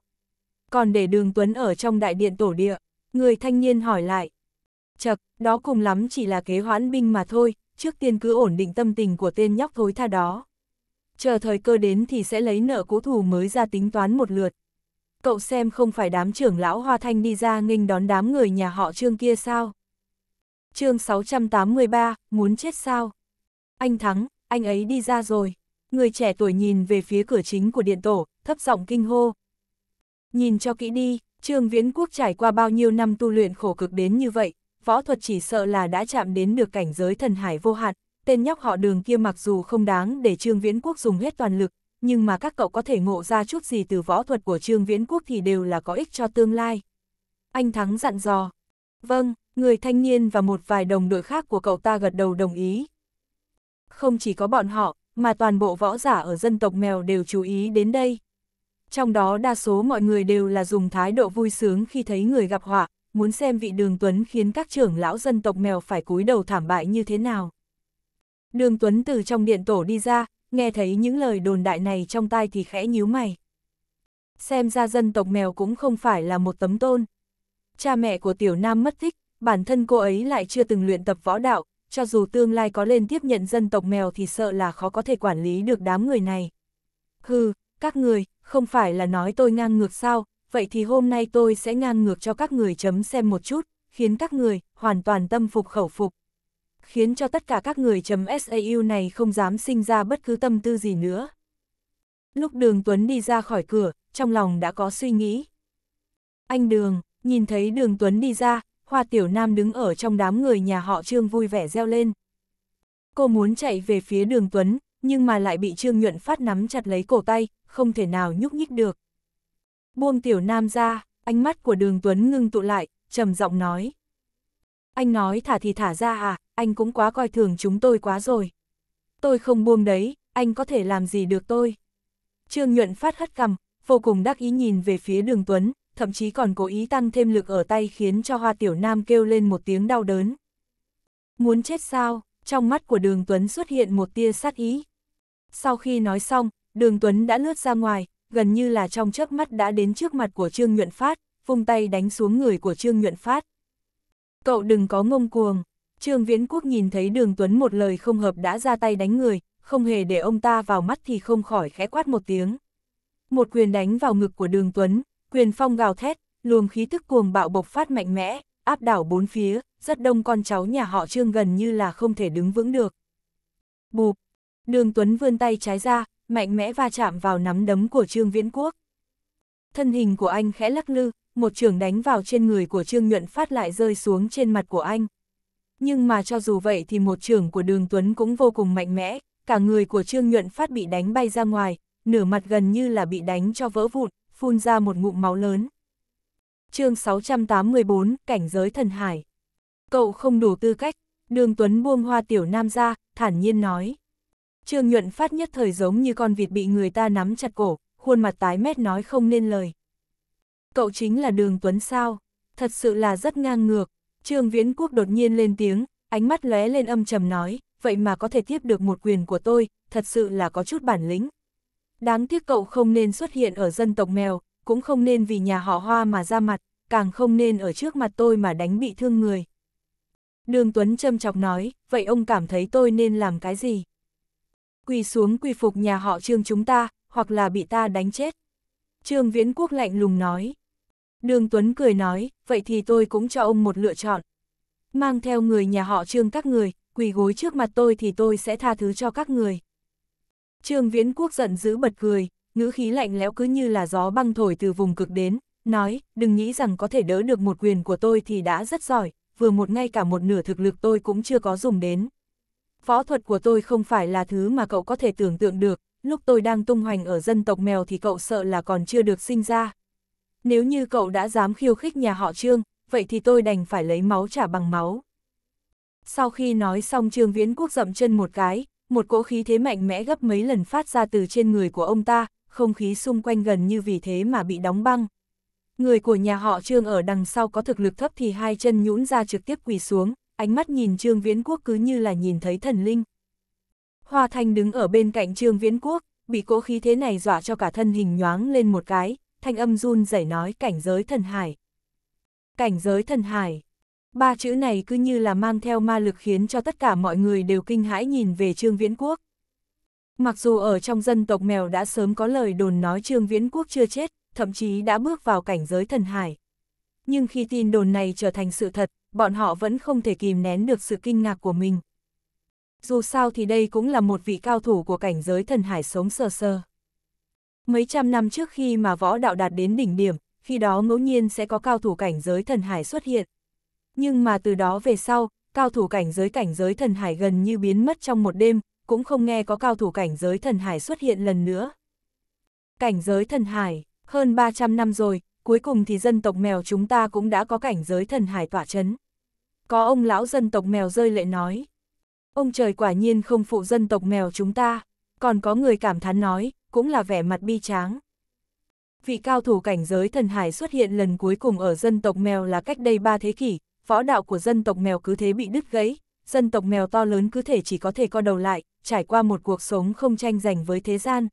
Còn để đường Tuấn ở trong đại điện tổ địa, người thanh niên hỏi lại. Chật, đó cùng lắm chỉ là kế hoãn binh mà thôi, trước tiên cứ ổn định tâm tình của tên nhóc thối tha đó. Chờ thời cơ đến thì sẽ lấy nợ cố thù mới ra tính toán một lượt cậu xem không phải đám trưởng lão Hoa Thanh đi ra nghênh đón đám người nhà họ Trương kia sao? Chương 683, muốn chết sao? Anh Thắng, anh ấy đi ra rồi. Người trẻ tuổi nhìn về phía cửa chính của điện tổ, thấp giọng kinh hô. Nhìn cho kỹ đi, Trương Viễn Quốc trải qua bao nhiêu năm tu luyện khổ cực đến như vậy, võ thuật chỉ sợ là đã chạm đến được cảnh giới thần hải vô hạn, tên nhóc họ đường kia mặc dù không đáng để Trương Viễn Quốc dùng hết toàn lực, nhưng mà các cậu có thể ngộ ra chút gì từ võ thuật của Trương Viễn Quốc thì đều là có ích cho tương lai. Anh Thắng dặn dò. Vâng, người thanh niên và một vài đồng đội khác của cậu ta gật đầu đồng ý. Không chỉ có bọn họ, mà toàn bộ võ giả ở dân tộc mèo đều chú ý đến đây. Trong đó đa số mọi người đều là dùng thái độ vui sướng khi thấy người gặp họa, muốn xem vị đường Tuấn khiến các trưởng lão dân tộc mèo phải cúi đầu thảm bại như thế nào. Đường Tuấn từ trong điện tổ đi ra, nghe thấy những lời đồn đại này trong tai thì khẽ nhíu mày. Xem ra dân tộc mèo cũng không phải là một tấm tôn. Cha mẹ của tiểu nam mất tích, bản thân cô ấy lại chưa từng luyện tập võ đạo, cho dù tương lai có lên tiếp nhận dân tộc mèo thì sợ là khó có thể quản lý được đám người này. Hừ, các người, không phải là nói tôi ngang ngược sao, vậy thì hôm nay tôi sẽ ngang ngược cho các người chấm xem một chút, khiến các người hoàn toàn tâm phục khẩu phục khiến cho tất cả các người chấm SAU này không dám sinh ra bất cứ tâm tư gì nữa. Lúc đường Tuấn đi ra khỏi cửa, trong lòng đã có suy nghĩ. Anh Đường, nhìn thấy đường Tuấn đi ra, Hoa Tiểu Nam đứng ở trong đám người nhà họ Trương vui vẻ reo lên. Cô muốn chạy về phía đường Tuấn, nhưng mà lại bị Trương Nhuận Phát nắm chặt lấy cổ tay, không thể nào nhúc nhích được. Buông Tiểu Nam ra, ánh mắt của đường Tuấn ngưng tụ lại, trầm giọng nói. Anh nói thả thì thả ra à, anh cũng quá coi thường chúng tôi quá rồi. Tôi không buông đấy, anh có thể làm gì được tôi. Trương Nhuận phát hất cằm, vô cùng đắc ý nhìn về phía đường Tuấn, thậm chí còn cố ý tăng thêm lực ở tay khiến cho Hoa Tiểu Nam kêu lên một tiếng đau đớn. Muốn chết sao, trong mắt của đường Tuấn xuất hiện một tia sát ý. Sau khi nói xong, đường Tuấn đã lướt ra ngoài, gần như là trong chớp mắt đã đến trước mặt của Trương Nhuận Phát, vung tay đánh xuống người của Trương Nhuận Phát. Cậu đừng có ngông cuồng. Trương Viễn Quốc nhìn thấy đường Tuấn một lời không hợp đã ra tay đánh người, không hề để ông ta vào mắt thì không khỏi khẽ quát một tiếng. Một quyền đánh vào ngực của đường Tuấn, quyền phong gào thét, luồng khí tức cuồng bạo bộc phát mạnh mẽ, áp đảo bốn phía, rất đông con cháu nhà họ Trương gần như là không thể đứng vững được. Bụp, đường Tuấn vươn tay trái ra, mạnh mẽ va chạm vào nắm đấm của Trương Viễn Quốc. Thân hình của anh khẽ lắc lư, một trường đánh vào trên người của Trương Nhuận phát lại rơi xuống trên mặt của anh, nhưng mà cho dù vậy thì một trưởng của đường Tuấn cũng vô cùng mạnh mẽ, cả người của Trương Nhuận Phát bị đánh bay ra ngoài, nửa mặt gần như là bị đánh cho vỡ vụn, phun ra một ngụm máu lớn. chương 684, Cảnh giới thần hải. Cậu không đủ tư cách, đường Tuấn buông hoa tiểu nam ra, thản nhiên nói. Trương Nhuận Phát nhất thời giống như con vịt bị người ta nắm chặt cổ, khuôn mặt tái mét nói không nên lời. Cậu chính là đường Tuấn sao? Thật sự là rất ngang ngược, Trương Viễn Quốc đột nhiên lên tiếng, ánh mắt lóe lên âm trầm nói, vậy mà có thể tiếp được một quyền của tôi, thật sự là có chút bản lĩnh. Đáng tiếc cậu không nên xuất hiện ở dân tộc mèo, cũng không nên vì nhà họ hoa mà ra mặt, càng không nên ở trước mặt tôi mà đánh bị thương người. Đường Tuấn châm chọc nói, vậy ông cảm thấy tôi nên làm cái gì? Quỳ xuống quy phục nhà họ trương chúng ta, hoặc là bị ta đánh chết. Trương Viễn Quốc lạnh lùng nói. Đường Tuấn cười nói, vậy thì tôi cũng cho ông một lựa chọn. Mang theo người nhà họ trương các người, quỳ gối trước mặt tôi thì tôi sẽ tha thứ cho các người. Trương Viễn Quốc giận dữ bật cười, ngữ khí lạnh lẽo cứ như là gió băng thổi từ vùng cực đến, nói, đừng nghĩ rằng có thể đỡ được một quyền của tôi thì đã rất giỏi, vừa một ngay cả một nửa thực lực tôi cũng chưa có dùng đến. Phó thuật của tôi không phải là thứ mà cậu có thể tưởng tượng được, lúc tôi đang tung hoành ở dân tộc mèo thì cậu sợ là còn chưa được sinh ra nếu như cậu đã dám khiêu khích nhà họ Trương, vậy thì tôi đành phải lấy máu trả bằng máu. Sau khi nói xong Trương Viễn Quốc dậm chân một cái, một cỗ khí thế mạnh mẽ gấp mấy lần phát ra từ trên người của ông ta, không khí xung quanh gần như vì thế mà bị đóng băng. Người của nhà họ Trương ở đằng sau có thực lực thấp thì hai chân nhũn ra trực tiếp quỳ xuống, ánh mắt nhìn Trương Viễn Quốc cứ như là nhìn thấy thần linh. Hoa Thanh đứng ở bên cạnh Trương Viễn Quốc, bị cỗ khí thế này dọa cho cả thân hình nhoáng lên một cái, thanh âm run rẩy nói cảnh giới thần hải. Cảnh giới thần hải. Ba chữ này cứ như là mang theo ma lực khiến cho tất cả mọi người đều kinh hãi nhìn về Trương Viễn Quốc. Mặc dù ở trong dân tộc mèo đã sớm có lời đồn nói Trương Viễn Quốc chưa chết, thậm chí đã bước vào cảnh giới thần hải. Nhưng khi tin đồn này trở thành sự thật, bọn họ vẫn không thể kìm nén được sự kinh ngạc của mình. Dù sao thì đây cũng là một vị cao thủ của cảnh giới thần hải sống sờ sơ. Mấy trăm năm trước khi mà võ đạo đạt đến đỉnh điểm, khi đó ngẫu nhiên sẽ có cao thủ cảnh giới thần hải xuất hiện. Nhưng mà từ đó về sau, cao thủ cảnh giới cảnh giới thần hải gần như biến mất trong một đêm, cũng không nghe có cao thủ cảnh giới thần hải xuất hiện lần nữa. Cảnh giới thần hải, hơn 300 năm rồi, cuối cùng thì dân tộc mèo chúng ta cũng đã có cảnh giới thần hải tỏa chấn. Có ông lão dân tộc mèo rơi lệ nói. Ông trời quả nhiên không phụ dân tộc mèo chúng ta, còn có người cảm thán nói, cũng là vẻ mặt bi tráng. Vị cao thủ cảnh giới thần hải xuất hiện lần cuối cùng ở dân tộc mèo là cách đây ba thế kỷ, võ đạo của dân tộc mèo cứ thế bị đứt gãy, dân tộc mèo to lớn cứ thể chỉ có thể co đầu lại, trải qua một cuộc sống không tranh giành với thế gian.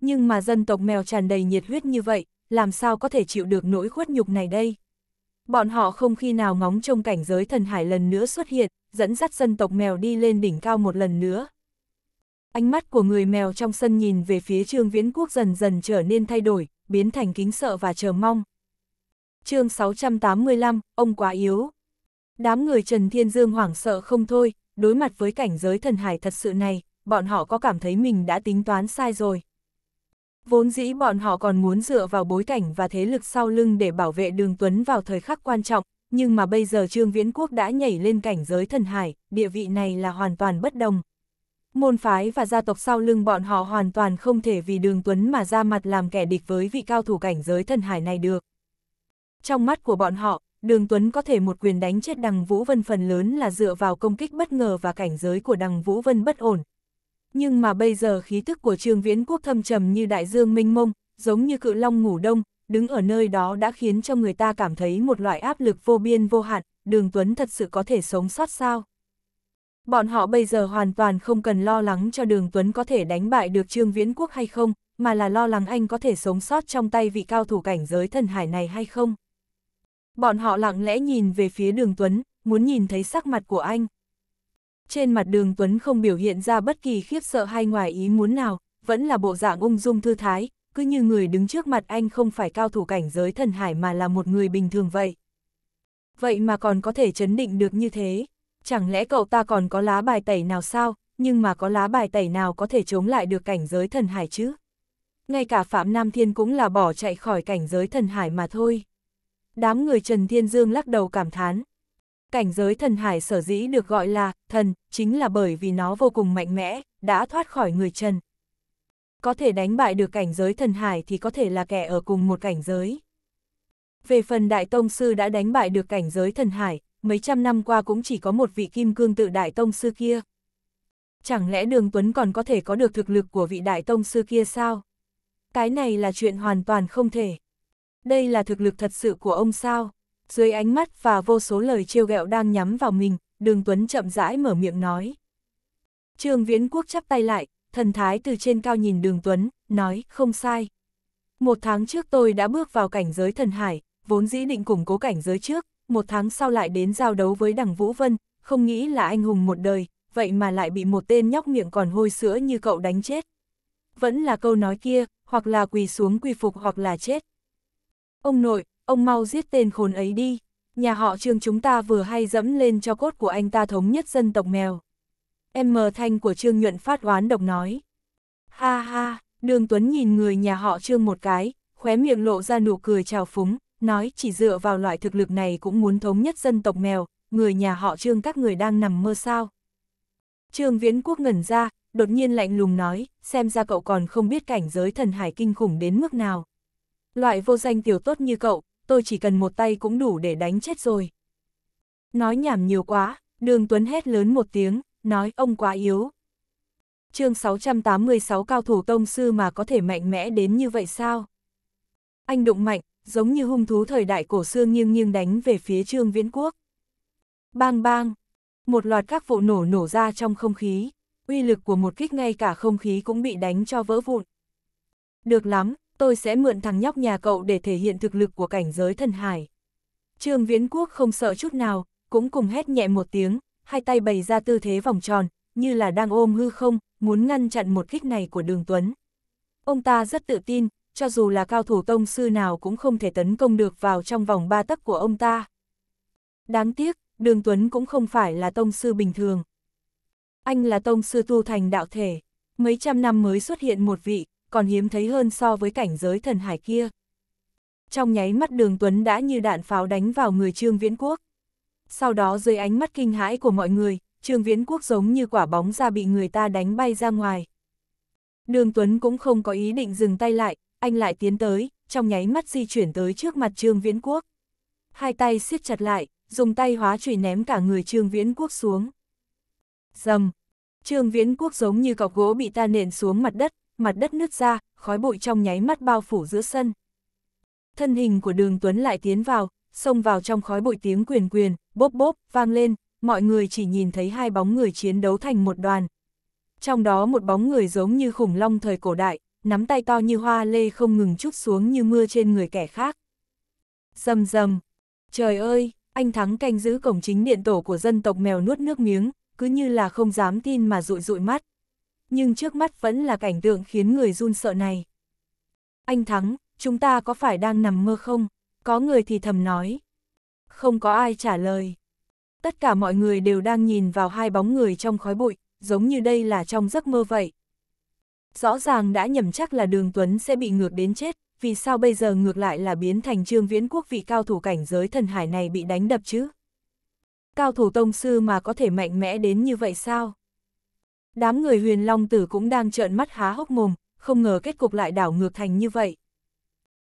Nhưng mà dân tộc mèo tràn đầy nhiệt huyết như vậy, làm sao có thể chịu được nỗi khuất nhục này đây? Bọn họ không khi nào ngóng trông cảnh giới thần hải lần nữa xuất hiện, dẫn dắt dân tộc mèo đi lên đỉnh cao một lần nữa. Ánh mắt của người mèo trong sân nhìn về phía Trương Viễn Quốc dần dần trở nên thay đổi, biến thành kính sợ và chờ mong. chương 685, ông quá yếu. Đám người Trần Thiên Dương hoảng sợ không thôi, đối mặt với cảnh giới thần hải thật sự này, bọn họ có cảm thấy mình đã tính toán sai rồi. Vốn dĩ bọn họ còn muốn dựa vào bối cảnh và thế lực sau lưng để bảo vệ đường Tuấn vào thời khắc quan trọng, nhưng mà bây giờ Trương Viễn Quốc đã nhảy lên cảnh giới thần hải, địa vị này là hoàn toàn bất đồng, môn phái và gia tộc sau lưng bọn họ hoàn toàn không thể vì đường tuấn mà ra mặt làm kẻ địch với vị cao thủ cảnh giới thần hải này được. Trong mắt của bọn họ, đường tuấn có thể một quyền đánh chết đằng Vũ Vân phần lớn là dựa vào công kích bất ngờ và cảnh giới của đằng Vũ Vân bất ổn. Nhưng mà bây giờ khí thức của Trường Viễn Quốc thâm trầm như đại dương minh mông, giống như cự long ngủ đông, đứng ở nơi đó đã khiến cho người ta cảm thấy một loại áp lực vô biên vô hạn, đường Tuấn thật sự có thể sống sót sao? Bọn họ bây giờ hoàn toàn không cần lo lắng cho Đường Tuấn có thể đánh bại được Trương Viễn Quốc hay không, mà là lo lắng anh có thể sống sót trong tay vị cao thủ cảnh giới thần hải này hay không. Bọn họ lặng lẽ nhìn về phía Đường Tuấn, muốn nhìn thấy sắc mặt của anh. Trên mặt Đường Tuấn không biểu hiện ra bất kỳ khiếp sợ hay ngoài ý muốn nào, vẫn là bộ dạng ung dung thư thái, cứ như người đứng trước mặt anh không phải cao thủ cảnh giới thần hải mà là một người bình thường vậy. Vậy mà còn có thể chấn định được như thế chẳng lẽ cậu ta còn có lá bài tẩy nào sao, nhưng mà có lá bài tẩy nào có thể chống lại được cảnh giới thần hải chứ? Ngay cả Phạm Nam Thiên cũng là bỏ chạy khỏi cảnh giới thần hải mà thôi. Đám người Trần Thiên Dương lắc đầu cảm thán. Cảnh giới thần hải sở dĩ được gọi là thần, chính là bởi vì nó vô cùng mạnh mẽ, đã thoát khỏi người Trần. Có thể đánh bại được cảnh giới thần hải thì có thể là kẻ ở cùng một cảnh giới. Về phần Đại Tông Sư đã đánh bại được cảnh giới thần hải, mấy trăm năm qua cũng chỉ có một vị kim cương tự đại tông sư kia. Chẳng lẽ đường Tuấn còn có thể có được thực lực của vị đại tông sư kia sao? Cái này là chuyện hoàn toàn không thể. Đây là thực lực thật sự của ông sao? Dưới ánh mắt và vô số lời trêu ghẹo đang nhắm vào mình, đường Tuấn chậm rãi mở miệng nói. Trường Viễn Quốc chắp tay lại, thần thái từ trên cao nhìn đường Tuấn, nói, không sai. Một tháng trước tôi đã bước vào cảnh giới thần hải, vốn dĩ định củng cố cảnh giới trước, một tháng sau lại đến giao đấu với đằng Vũ Vân, không nghĩ là anh hùng một đời, vậy mà lại bị một tên nhóc miệng còn hôi sữa như cậu đánh chết. Vẫn là câu nói kia, hoặc là quỳ xuống quy phục hoặc là chết. Ông nội, ông mau giết tên khốn ấy đi, nhà họ trương chúng ta vừa hay dẫm lên cho cốt của anh ta thống nhất dân tộc mèo. Em mờ thanh của trương nhuận phát oán độc nói. Ha ha, đường Tuấn nhìn người nhà họ trương một cái, khóe miệng lộ ra nụ cười trào phúng nói chỉ dựa vào loại thực lực này cũng muốn thống nhất dân tộc mèo, người nhà họ Trương các người đang nằm mơ sao. Trương Viễn Quốc ngẩn ra, đột nhiên lạnh lùng nói, xem ra cậu còn không biết cảnh giới thần hải kinh khủng đến mức nào. Loại vô danh tiểu tốt như cậu, tôi chỉ cần một tay cũng đủ để đánh chết rồi. Nói nhảm nhiều quá, đường Tuấn hét lớn một tiếng, nói ông quá yếu. chương 686 cao thủ tông sư mà có thể mạnh mẽ đến như vậy sao? Anh đụng mạnh, giống như hung thú thời đại cổ xưa nghiêng nghiêng đánh về phía Trương Viễn Quốc. Bang bang, một loạt các vụ nổ nổ ra trong không khí, uy lực của một kích ngay cả không khí cũng bị đánh cho vỡ vụn. Được lắm, tôi sẽ mượn thằng nhóc nhà cậu để thể hiện thực lực của cảnh giới thần hải. Trương Viễn Quốc không sợ chút nào, cũng cùng hét nhẹ một tiếng, hai tay bày ra tư thế vòng tròn, như là đang ôm hư không, muốn ngăn chặn một kích này của Đường Tuấn. Ông ta rất tự tin, cho dù là cao thủ tông sư nào cũng không thể tấn công được vào trong vòng ba tấc của ông ta. Đáng tiếc, Đường Tuấn cũng không phải là tông sư bình thường. Anh là tông sư tu thành đạo thể, mấy trăm năm mới xuất hiện một vị, còn hiếm thấy hơn so với cảnh giới thần hải kia. Trong nháy mắt đường Tuấn đã như đạn pháo đánh vào người Trương Viễn Quốc. Sau đó dưới ánh mắt kinh hãi của mọi người, Trương Viễn Quốc giống như quả bóng ra bị người ta đánh bay ra ngoài. Đường Tuấn cũng không có ý định dừng tay lại, anh lại tiến tới, trong nháy mắt di chuyển tới trước mặt Trương Viễn Quốc. Hai tay siết chặt lại, dùng tay hóa chùy ném cả người Trương Viễn Quốc xuống. Dầm! Trương Viễn Quốc giống như cọc gỗ bị ta nện xuống mặt đất, mặt đất nứt ra, khói bụi trong nháy mắt bao phủ giữa sân. Thân hình của đường Tuấn lại tiến vào, xông vào trong khói bụi tiếng quyền quyền, bốp bốp, vang lên, mọi người chỉ nhìn thấy hai bóng người chiến đấu thành một đoàn. Trong đó một bóng người giống như khủng long thời cổ đại, nắm tay to như hoa lê không ngừng chút xuống như mưa trên người kẻ khác. Dầm dầm, trời ơi, anh Thắng canh giữ cổng chính điện tổ của dân tộc mèo nuốt nước miếng, cứ như là không dám tin mà rụi rụi mắt. Nhưng trước mắt vẫn là cảnh tượng khiến người run sợ này. Anh Thắng, chúng ta có phải đang nằm mơ không? Có người thì thầm nói. Không có ai trả lời. Tất cả mọi người đều đang nhìn vào hai bóng người trong khói bụi, giống như đây là trong giấc mơ vậy, rõ ràng đã nhầm chắc là đường Tuấn sẽ bị ngược đến chết, vì sao bây giờ ngược lại là biến thành trương viễn quốc vị cao thủ cảnh giới thần hải này bị đánh đập chứ? Cao thủ tông sư mà có thể mạnh mẽ đến như vậy sao? Đám người huyền long tử cũng đang trợn mắt há hốc mồm, không ngờ kết cục lại đảo ngược thành như vậy.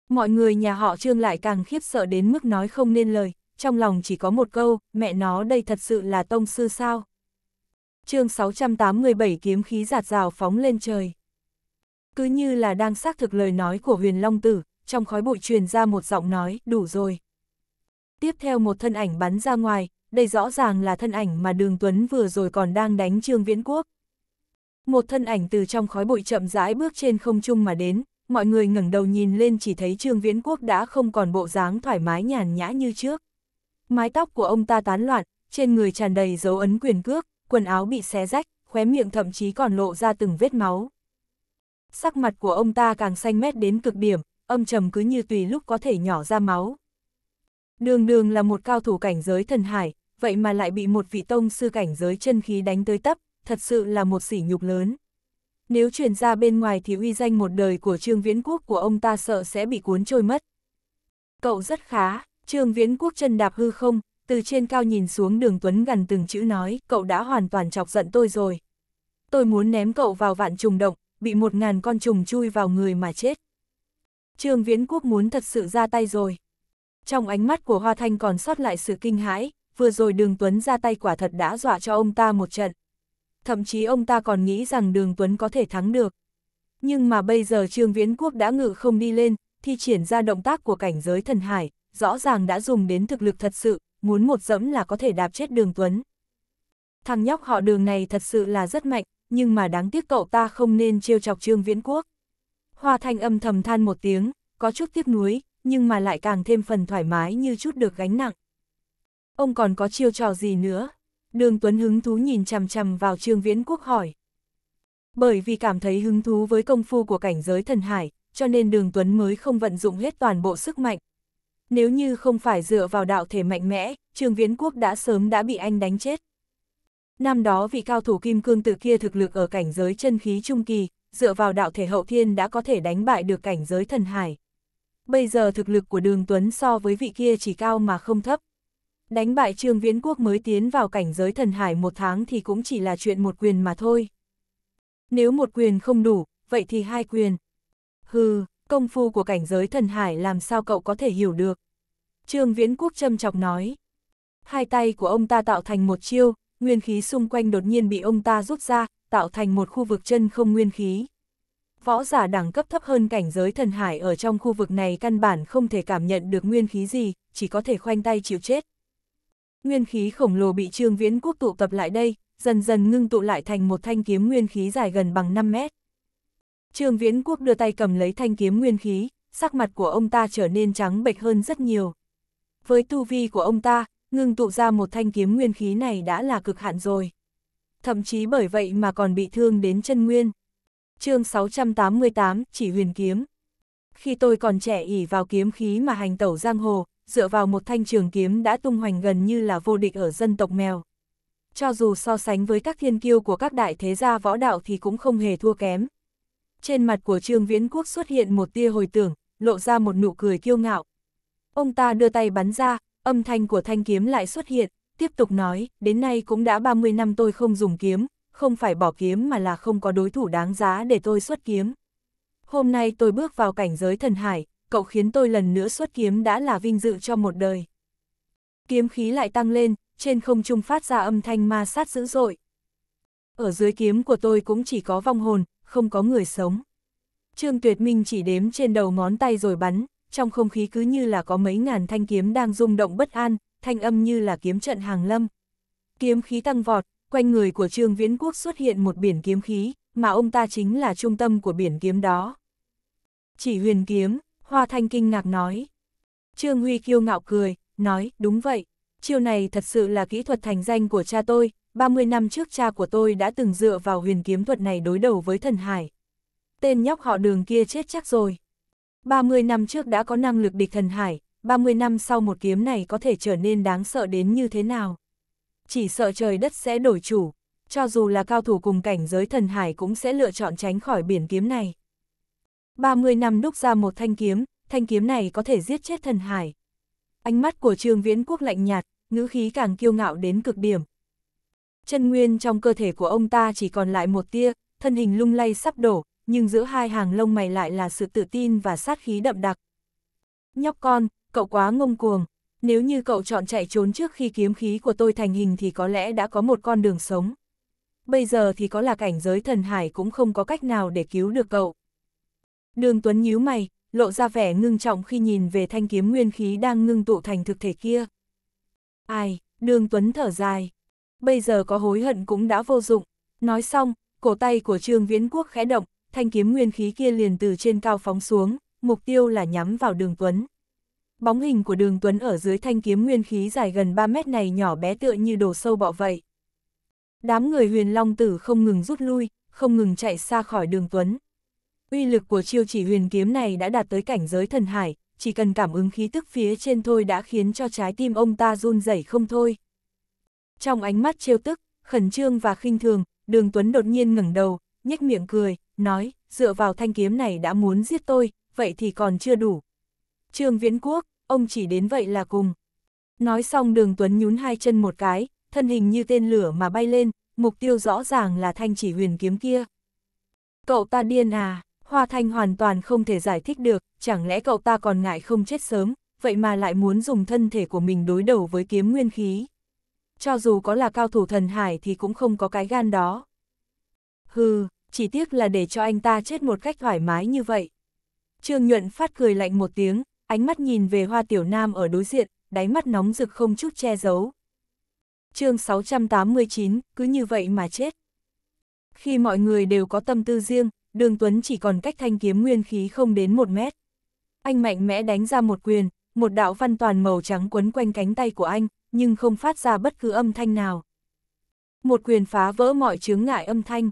Mọi người nhà họ trương lại càng khiếp sợ đến mức nói không nên lời, trong lòng chỉ có một câu, mẹ nó đây thật sự là tông sư sao? mươi 687 kiếm khí giạt rào phóng lên trời cứ như là đang xác thực lời nói của huyền long tử, trong khói bụi truyền ra một giọng nói, đủ rồi. Tiếp theo một thân ảnh bắn ra ngoài, đây rõ ràng là thân ảnh mà đường Tuấn vừa rồi còn đang đánh Trương Viễn Quốc. Một thân ảnh từ trong khói bụi chậm rãi bước trên không trung mà đến, mọi người ngẩng đầu nhìn lên chỉ thấy Trương Viễn Quốc đã không còn bộ dáng thoải mái nhàn nhã như trước. Mái tóc của ông ta tán loạn, trên người tràn đầy dấu ấn quyền cước, quần áo bị xé rách, khóe miệng thậm chí còn lộ ra từng vết máu sắc mặt của ông ta càng xanh mét đến cực điểm, âm trầm cứ như tùy lúc có thể nhỏ ra máu. Đường đường là một cao thủ cảnh giới thần hải, vậy mà lại bị một vị tông sư cảnh giới chân khí đánh tới tấp, thật sự là một sỉ nhục lớn. Nếu truyền ra bên ngoài thì uy danh một đời của Trương Viễn Quốc của ông ta sợ sẽ bị cuốn trôi mất. Cậu rất khá, Trương Viễn Quốc chân đạp hư không, từ trên cao nhìn xuống đường Tuấn gần từng chữ nói, cậu đã hoàn toàn chọc giận tôi rồi. Tôi muốn ném cậu vào vạn trùng động, bị một ngàn con trùng chui vào người mà chết. Trương Viễn Quốc muốn thật sự ra tay rồi. Trong ánh mắt của Hoa Thanh còn sót lại sự kinh hãi, vừa rồi Đường Tuấn ra tay quả thật đã dọa cho ông ta một trận. Thậm chí ông ta còn nghĩ rằng Đường Tuấn có thể thắng được. Nhưng mà bây giờ Trương Viễn Quốc đã ngự không đi lên, thi triển ra động tác của cảnh giới thần hải, rõ ràng đã dùng đến thực lực thật sự, muốn một dẫm là có thể đạp chết Đường Tuấn. Thằng nhóc họ đường này thật sự là rất mạnh, nhưng mà đáng tiếc cậu ta không nên trêu chọc Trương Viễn Quốc. Hoa Thanh âm thầm than một tiếng, có chút tiếc nuối, nhưng mà lại càng thêm phần thoải mái như chút được gánh nặng. Ông còn có chiêu trò gì nữa? Đường Tuấn hứng thú nhìn chằm chằm vào Trương Viễn Quốc hỏi. Bởi vì cảm thấy hứng thú với công phu của cảnh giới thần hải, cho nên Đường Tuấn mới không vận dụng hết toàn bộ sức mạnh. Nếu như không phải dựa vào đạo thể mạnh mẽ, Trương Viễn Quốc đã sớm đã bị anh đánh chết. Năm đó vị cao thủ kim cương tự kia thực lực ở cảnh giới chân khí trung kỳ, dựa vào đạo thể hậu thiên đã có thể đánh bại được cảnh giới thần hải. Bây giờ thực lực của đường Tuấn so với vị kia chỉ cao mà không thấp. Đánh bại Trương Viễn Quốc mới tiến vào cảnh giới thần hải một tháng thì cũng chỉ là chuyện một quyền mà thôi. Nếu một quyền không đủ, vậy thì hai quyền. Hừ, công phu của cảnh giới thần hải làm sao cậu có thể hiểu được. Trương Viễn Quốc châm chọc nói. Hai tay của ông ta tạo thành một chiêu, nguyên khí xung quanh đột nhiên bị ông ta rút ra, tạo thành một khu vực chân không nguyên khí. Võ giả đẳng cấp thấp hơn cảnh giới thần hải ở trong khu vực này căn bản không thể cảm nhận được nguyên khí gì, chỉ có thể khoanh tay chịu chết. Nguyên khí khổng lồ bị Trương Viễn Quốc tụ tập lại đây, dần dần ngưng tụ lại thành một thanh kiếm nguyên khí dài gần bằng 5 mét. Trương Viễn Quốc đưa tay cầm lấy thanh kiếm nguyên khí, sắc mặt của ông ta trở nên trắng bệch hơn rất nhiều. Với tu vi của ông ta, ngưng tụ ra một thanh kiếm nguyên khí này đã là cực hạn rồi. Thậm chí bởi vậy mà còn bị thương đến chân nguyên. chương 688, chỉ huyền kiếm. Khi tôi còn trẻ ỉ vào kiếm khí mà hành tẩu giang hồ, dựa vào một thanh trường kiếm đã tung hoành gần như là vô địch ở dân tộc mèo. Cho dù so sánh với các thiên kiêu của các đại thế gia võ đạo thì cũng không hề thua kém. Trên mặt của Trương Viễn Quốc xuất hiện một tia hồi tưởng, lộ ra một nụ cười kiêu ngạo. Ông ta đưa tay bắn ra, Âm thanh của thanh kiếm lại xuất hiện, tiếp tục nói, đến nay cũng đã 30 năm tôi không dùng kiếm, không phải bỏ kiếm mà là không có đối thủ đáng giá để tôi xuất kiếm. Hôm nay tôi bước vào cảnh giới thần hải, cậu khiến tôi lần nữa xuất kiếm đã là vinh dự cho một đời. Kiếm khí lại tăng lên, trên không trung phát ra âm thanh ma sát dữ dội. Ở dưới kiếm của tôi cũng chỉ có vong hồn, không có người sống. Trương Tuyệt Minh chỉ đếm trên đầu ngón tay rồi bắn, trong không khí cứ như là có mấy ngàn thanh kiếm đang rung động bất an, thanh âm như là kiếm trận hàng lâm. Kiếm khí tăng vọt, quanh người của Trương Viễn Quốc xuất hiện một biển kiếm khí, mà ông ta chính là trung tâm của biển kiếm đó. Chỉ huyền kiếm, Hoa Thanh kinh ngạc nói. Trương Huy kiêu ngạo cười, nói, đúng vậy, chiêu này thật sự là kỹ thuật thành danh của cha tôi, 30 năm trước cha của tôi đã từng dựa vào huyền kiếm thuật này đối đầu với thần hải. Tên nhóc họ đường kia chết chắc rồi. 30 năm trước đã có năng lực địch thần hải, 30 năm sau một kiếm này có thể trở nên đáng sợ đến như thế nào. Chỉ sợ trời đất sẽ đổi chủ, cho dù là cao thủ cùng cảnh giới thần hải cũng sẽ lựa chọn tránh khỏi biển kiếm này. 30 năm đúc ra một thanh kiếm, thanh kiếm này có thể giết chết thần hải. Ánh mắt của Trương Viễn Quốc lạnh nhạt, ngữ khí càng kiêu ngạo đến cực điểm. Chân nguyên trong cơ thể của ông ta chỉ còn lại một tia, thân hình lung lay sắp đổ, nhưng giữa hai hàng lông mày lại là sự tự tin và sát khí đậm đặc. Nhóc con, cậu quá ngông cuồng, nếu như cậu chọn chạy trốn trước khi kiếm khí của tôi thành hình thì có lẽ đã có một con đường sống. Bây giờ thì có là cảnh giới thần hải cũng không có cách nào để cứu được cậu. Đường Tuấn nhíu mày, lộ ra vẻ ngưng trọng khi nhìn về thanh kiếm nguyên khí đang ngưng tụ thành thực thể kia. Ai, đường Tuấn thở dài. Bây giờ có hối hận cũng đã vô dụng. Nói xong, cổ tay của Trương Viễn Quốc khẽ động, thanh kiếm nguyên khí kia liền từ trên cao phóng xuống, mục tiêu là nhắm vào đường Tuấn. Bóng hình của đường Tuấn ở dưới thanh kiếm nguyên khí dài gần 3 mét này nhỏ bé tựa như đồ sâu bọ vậy. Đám người huyền long tử không ngừng rút lui, không ngừng chạy xa khỏi đường Tuấn. Uy lực của chiêu chỉ huyền kiếm này đã đạt tới cảnh giới thần hải, chỉ cần cảm ứng khí tức phía trên thôi đã khiến cho trái tim ông ta run rẩy không thôi. Trong ánh mắt trêu tức, khẩn trương và khinh thường, đường Tuấn đột nhiên ngẩng đầu, nhếch miệng cười, nói, dựa vào thanh kiếm này đã muốn giết tôi, vậy thì còn chưa đủ. Trương Viễn Quốc, ông chỉ đến vậy là cùng. Nói xong đường Tuấn nhún hai chân một cái, thân hình như tên lửa mà bay lên, mục tiêu rõ ràng là thanh chỉ huyền kiếm kia. Cậu ta điên à, Hoa Thanh hoàn toàn không thể giải thích được, chẳng lẽ cậu ta còn ngại không chết sớm, vậy mà lại muốn dùng thân thể của mình đối đầu với kiếm nguyên khí. Cho dù có là cao thủ thần hải thì cũng không có cái gan đó. Hừ, chỉ tiếc là để cho anh ta chết một cách thoải mái như vậy. Trương Nhuận phát cười lạnh một tiếng, ánh mắt nhìn về Hoa Tiểu Nam ở đối diện, đáy mắt nóng rực không chút che giấu. chương 689, cứ như vậy mà chết. Khi mọi người đều có tâm tư riêng, Đường Tuấn chỉ còn cách thanh kiếm nguyên khí không đến một mét. Anh mạnh mẽ đánh ra một quyền, một đạo văn toàn màu trắng quấn quanh cánh tay của anh, nhưng không phát ra bất cứ âm thanh nào. Một quyền phá vỡ mọi chướng ngại âm thanh,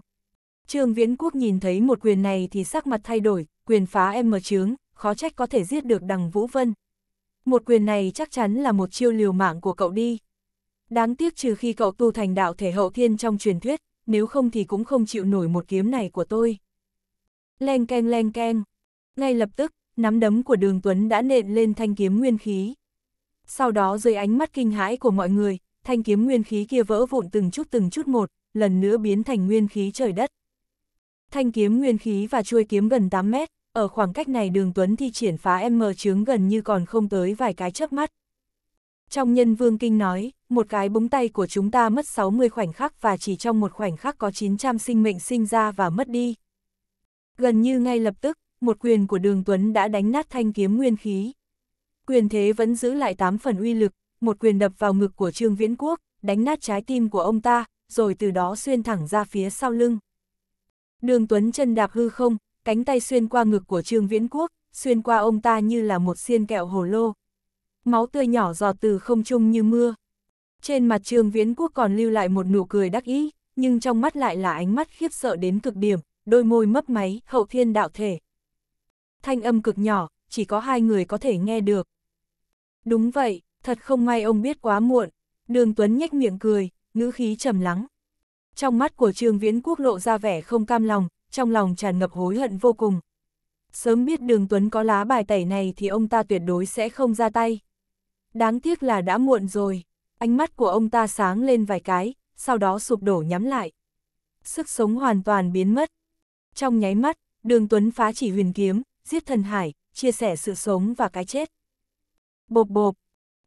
Trương Viễn Quốc nhìn thấy một quyền này thì sắc mặt thay đổi, quyền phá em mờ chướng, khó trách có thể giết được đằng Vũ Vân. Một quyền này chắc chắn là một chiêu liều mạng của cậu đi. Đáng tiếc trừ khi cậu tu thành đạo thể hậu thiên trong truyền thuyết, nếu không thì cũng không chịu nổi một kiếm này của tôi. Leng keng leng keng. Ngay lập tức, nắm đấm của đường Tuấn đã nện lên thanh kiếm nguyên khí. Sau đó dưới ánh mắt kinh hãi của mọi người, thanh kiếm nguyên khí kia vỡ vụn từng chút từng chút một, lần nữa biến thành nguyên khí trời đất. Thanh kiếm nguyên khí và chuôi kiếm gần 8 mét, ở khoảng cách này đường Tuấn thi triển phá M chướng gần như còn không tới vài cái chớp mắt. Trong nhân vương kinh nói, một cái búng tay của chúng ta mất 60 khoảnh khắc và chỉ trong một khoảnh khắc có 900 sinh mệnh sinh ra và mất đi. Gần như ngay lập tức, một quyền của đường Tuấn đã đánh nát thanh kiếm nguyên khí. Quyền thế vẫn giữ lại 8 phần uy lực, một quyền đập vào ngực của Trương Viễn Quốc, đánh nát trái tim của ông ta, rồi từ đó xuyên thẳng ra phía sau lưng. Đường Tuấn chân đạp hư không, cánh tay xuyên qua ngực của Trương Viễn Quốc, xuyên qua ông ta như là một xiên kẹo hồ lô. Máu tươi nhỏ giọt từ không trung như mưa. Trên mặt Trương Viễn Quốc còn lưu lại một nụ cười đắc ý, nhưng trong mắt lại là ánh mắt khiếp sợ đến cực điểm, đôi môi mấp máy, hậu thiên đạo thể. Thanh âm cực nhỏ, chỉ có hai người có thể nghe được. Đúng vậy, thật không may ông biết quá muộn. Đường Tuấn nhếch miệng cười, ngữ khí trầm lắng trong mắt của Trương Viễn Quốc lộ ra vẻ không cam lòng, trong lòng tràn ngập hối hận vô cùng. Sớm biết đường Tuấn có lá bài tẩy này thì ông ta tuyệt đối sẽ không ra tay. Đáng tiếc là đã muộn rồi, ánh mắt của ông ta sáng lên vài cái, sau đó sụp đổ nhắm lại. Sức sống hoàn toàn biến mất. Trong nháy mắt, đường Tuấn phá chỉ huyền kiếm, giết thần hải, chia sẻ sự sống và cái chết. Bộp bộp,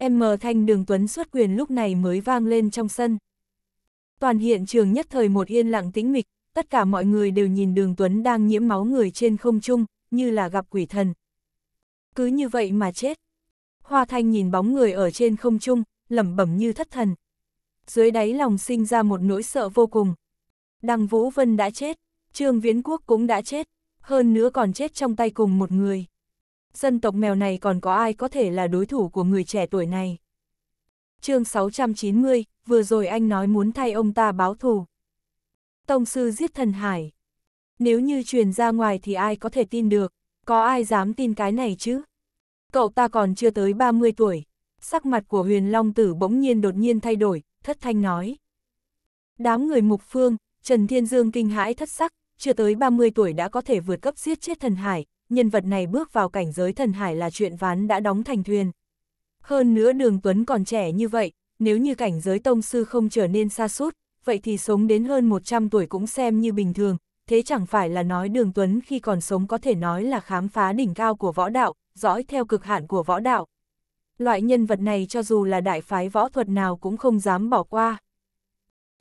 M thanh đường Tuấn xuất quyền lúc này mới vang lên trong sân. Toàn hiện trường nhất thời một yên lặng tĩnh mịch, tất cả mọi người đều nhìn đường Tuấn đang nhiễm máu người trên không trung, như là gặp quỷ thần. Cứ như vậy mà chết. Hoa Thanh nhìn bóng người ở trên không trung, lẩm bẩm như thất thần. Dưới đáy lòng sinh ra một nỗi sợ vô cùng. Đằng Vũ Vân đã chết, Trương Viễn Quốc cũng đã chết, hơn nữa còn chết trong tay cùng một người. Dân tộc mèo này còn có ai có thể là đối thủ của người trẻ tuổi này? chương 690, vừa rồi anh nói muốn thay ông ta báo thù. Tông sư giết thần hải. Nếu như truyền ra ngoài thì ai có thể tin được, có ai dám tin cái này chứ? Cậu ta còn chưa tới 30 tuổi. Sắc mặt của huyền long tử bỗng nhiên đột nhiên thay đổi, thất thanh nói. Đám người mục phương, Trần Thiên Dương kinh hãi thất sắc, chưa tới 30 tuổi đã có thể vượt cấp giết chết thần hải, nhân vật này bước vào cảnh giới thần hải là chuyện ván đã đóng thành thuyền, hơn nữa đường Tuấn còn trẻ như vậy, nếu như cảnh giới tông sư không trở nên xa sút vậy thì sống đến hơn 100 tuổi cũng xem như bình thường, thế chẳng phải là nói đường Tuấn khi còn sống có thể nói là khám phá đỉnh cao của võ đạo, dõi theo cực hạn của võ đạo. Loại nhân vật này cho dù là đại phái võ thuật nào cũng không dám bỏ qua.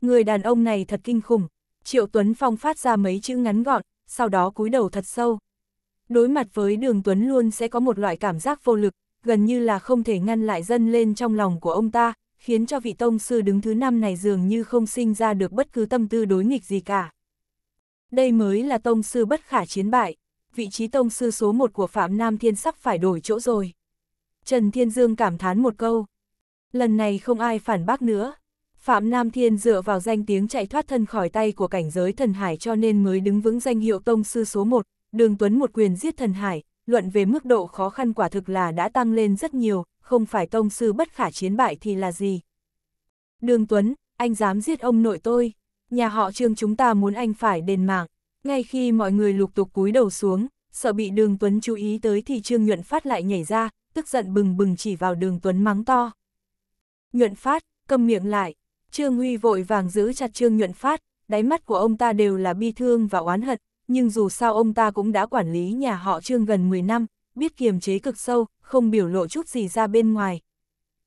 Người đàn ông này thật kinh khủng, Triệu Tuấn Phong phát ra mấy chữ ngắn gọn, sau đó cúi đầu thật sâu. Đối mặt với đường Tuấn luôn sẽ có một loại cảm giác vô lực, gần như là không thể ngăn lại dân lên trong lòng của ông ta, khiến cho vị tông sư đứng thứ năm này dường như không sinh ra được bất cứ tâm tư đối nghịch gì cả. Đây mới là tông sư bất khả chiến bại, vị trí tông sư số một của Phạm Nam Thiên sắp phải đổi chỗ rồi. Trần Thiên Dương cảm thán một câu. Lần này không ai phản bác nữa. Phạm Nam Thiên dựa vào danh tiếng chạy thoát thân khỏi tay của cảnh giới thần hải cho nên mới đứng vững danh hiệu tông sư số một. Đường Tuấn một quyền giết thần hải, luận về mức độ khó khăn quả thực là đã tăng lên rất nhiều, không phải tông sư bất khả chiến bại thì là gì. Đường Tuấn, anh dám giết ông nội tôi, nhà họ trương chúng ta muốn anh phải đền mạng. Ngay khi mọi người lục tục cúi đầu xuống, sợ bị đường Tuấn chú ý tới thì trương nhuận phát lại nhảy ra, tức giận bừng bừng chỉ vào đường Tuấn mắng to. Nhuận phát, cầm miệng lại, Trương Huy vội vàng giữ chặt Trương Nhuận Phát, đáy mắt của ông ta đều là bi thương và oán hận, nhưng dù sao ông ta cũng đã quản lý nhà họ Trương gần 10 năm, biết kiềm chế cực sâu, không biểu lộ chút gì ra bên ngoài.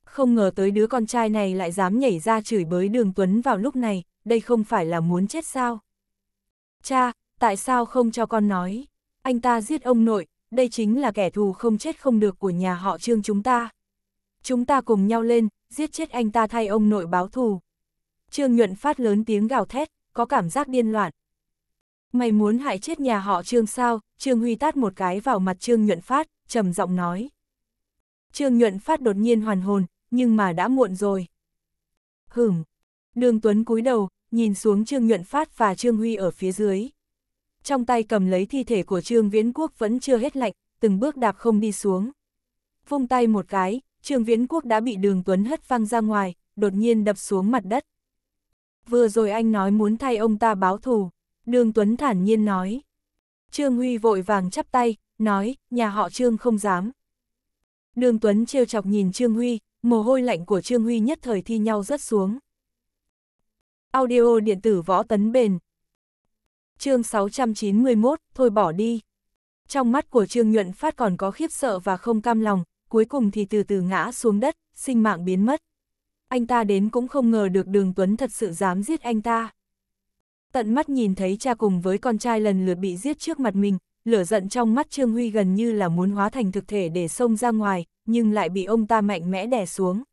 Không ngờ tới đứa con trai này lại dám nhảy ra chửi bới Đường Tuấn vào lúc này, đây không phải là muốn chết sao? Cha, tại sao không cho con nói? Anh ta giết ông nội, đây chính là kẻ thù không chết không được của nhà họ Trương chúng ta. Chúng ta cùng nhau lên, giết chết anh ta thay ông nội báo thù. Trương Nhuận phát lớn tiếng gào thét, có cảm giác điên loạn, Mày muốn hại chết nhà họ Trương sao? Trương Huy tát một cái vào mặt Trương Nhuận Phát, trầm giọng nói. Trương Nhuận Phát đột nhiên hoàn hồn, nhưng mà đã muộn rồi. Hửm. Đường Tuấn cúi đầu, nhìn xuống Trương Nhuận Phát và Trương Huy ở phía dưới. Trong tay cầm lấy thi thể của Trương Viễn Quốc vẫn chưa hết lạnh, từng bước đạp không đi xuống. Vung tay một cái, Trương Viễn Quốc đã bị đường Tuấn hất văng ra ngoài, đột nhiên đập xuống mặt đất. Vừa rồi anh nói muốn thay ông ta báo thù. Đường Tuấn thản nhiên nói. Trương Huy vội vàng chắp tay, nói, nhà họ Trương không dám. Đường Tuấn trêu chọc nhìn Trương Huy, mồ hôi lạnh của Trương Huy nhất thời thi nhau rất xuống. Audio điện tử võ tấn bền. chương 691, thôi bỏ đi. Trong mắt của Trương Nhuận Phát còn có khiếp sợ và không cam lòng, cuối cùng thì từ từ ngã xuống đất, sinh mạng biến mất. Anh ta đến cũng không ngờ được Đường Tuấn thật sự dám giết anh ta tận mắt nhìn thấy cha cùng với con trai lần lượt bị giết trước mặt mình, lửa giận trong mắt Trương Huy gần như là muốn hóa thành thực thể để xông ra ngoài, nhưng lại bị ông ta mạnh mẽ đè xuống.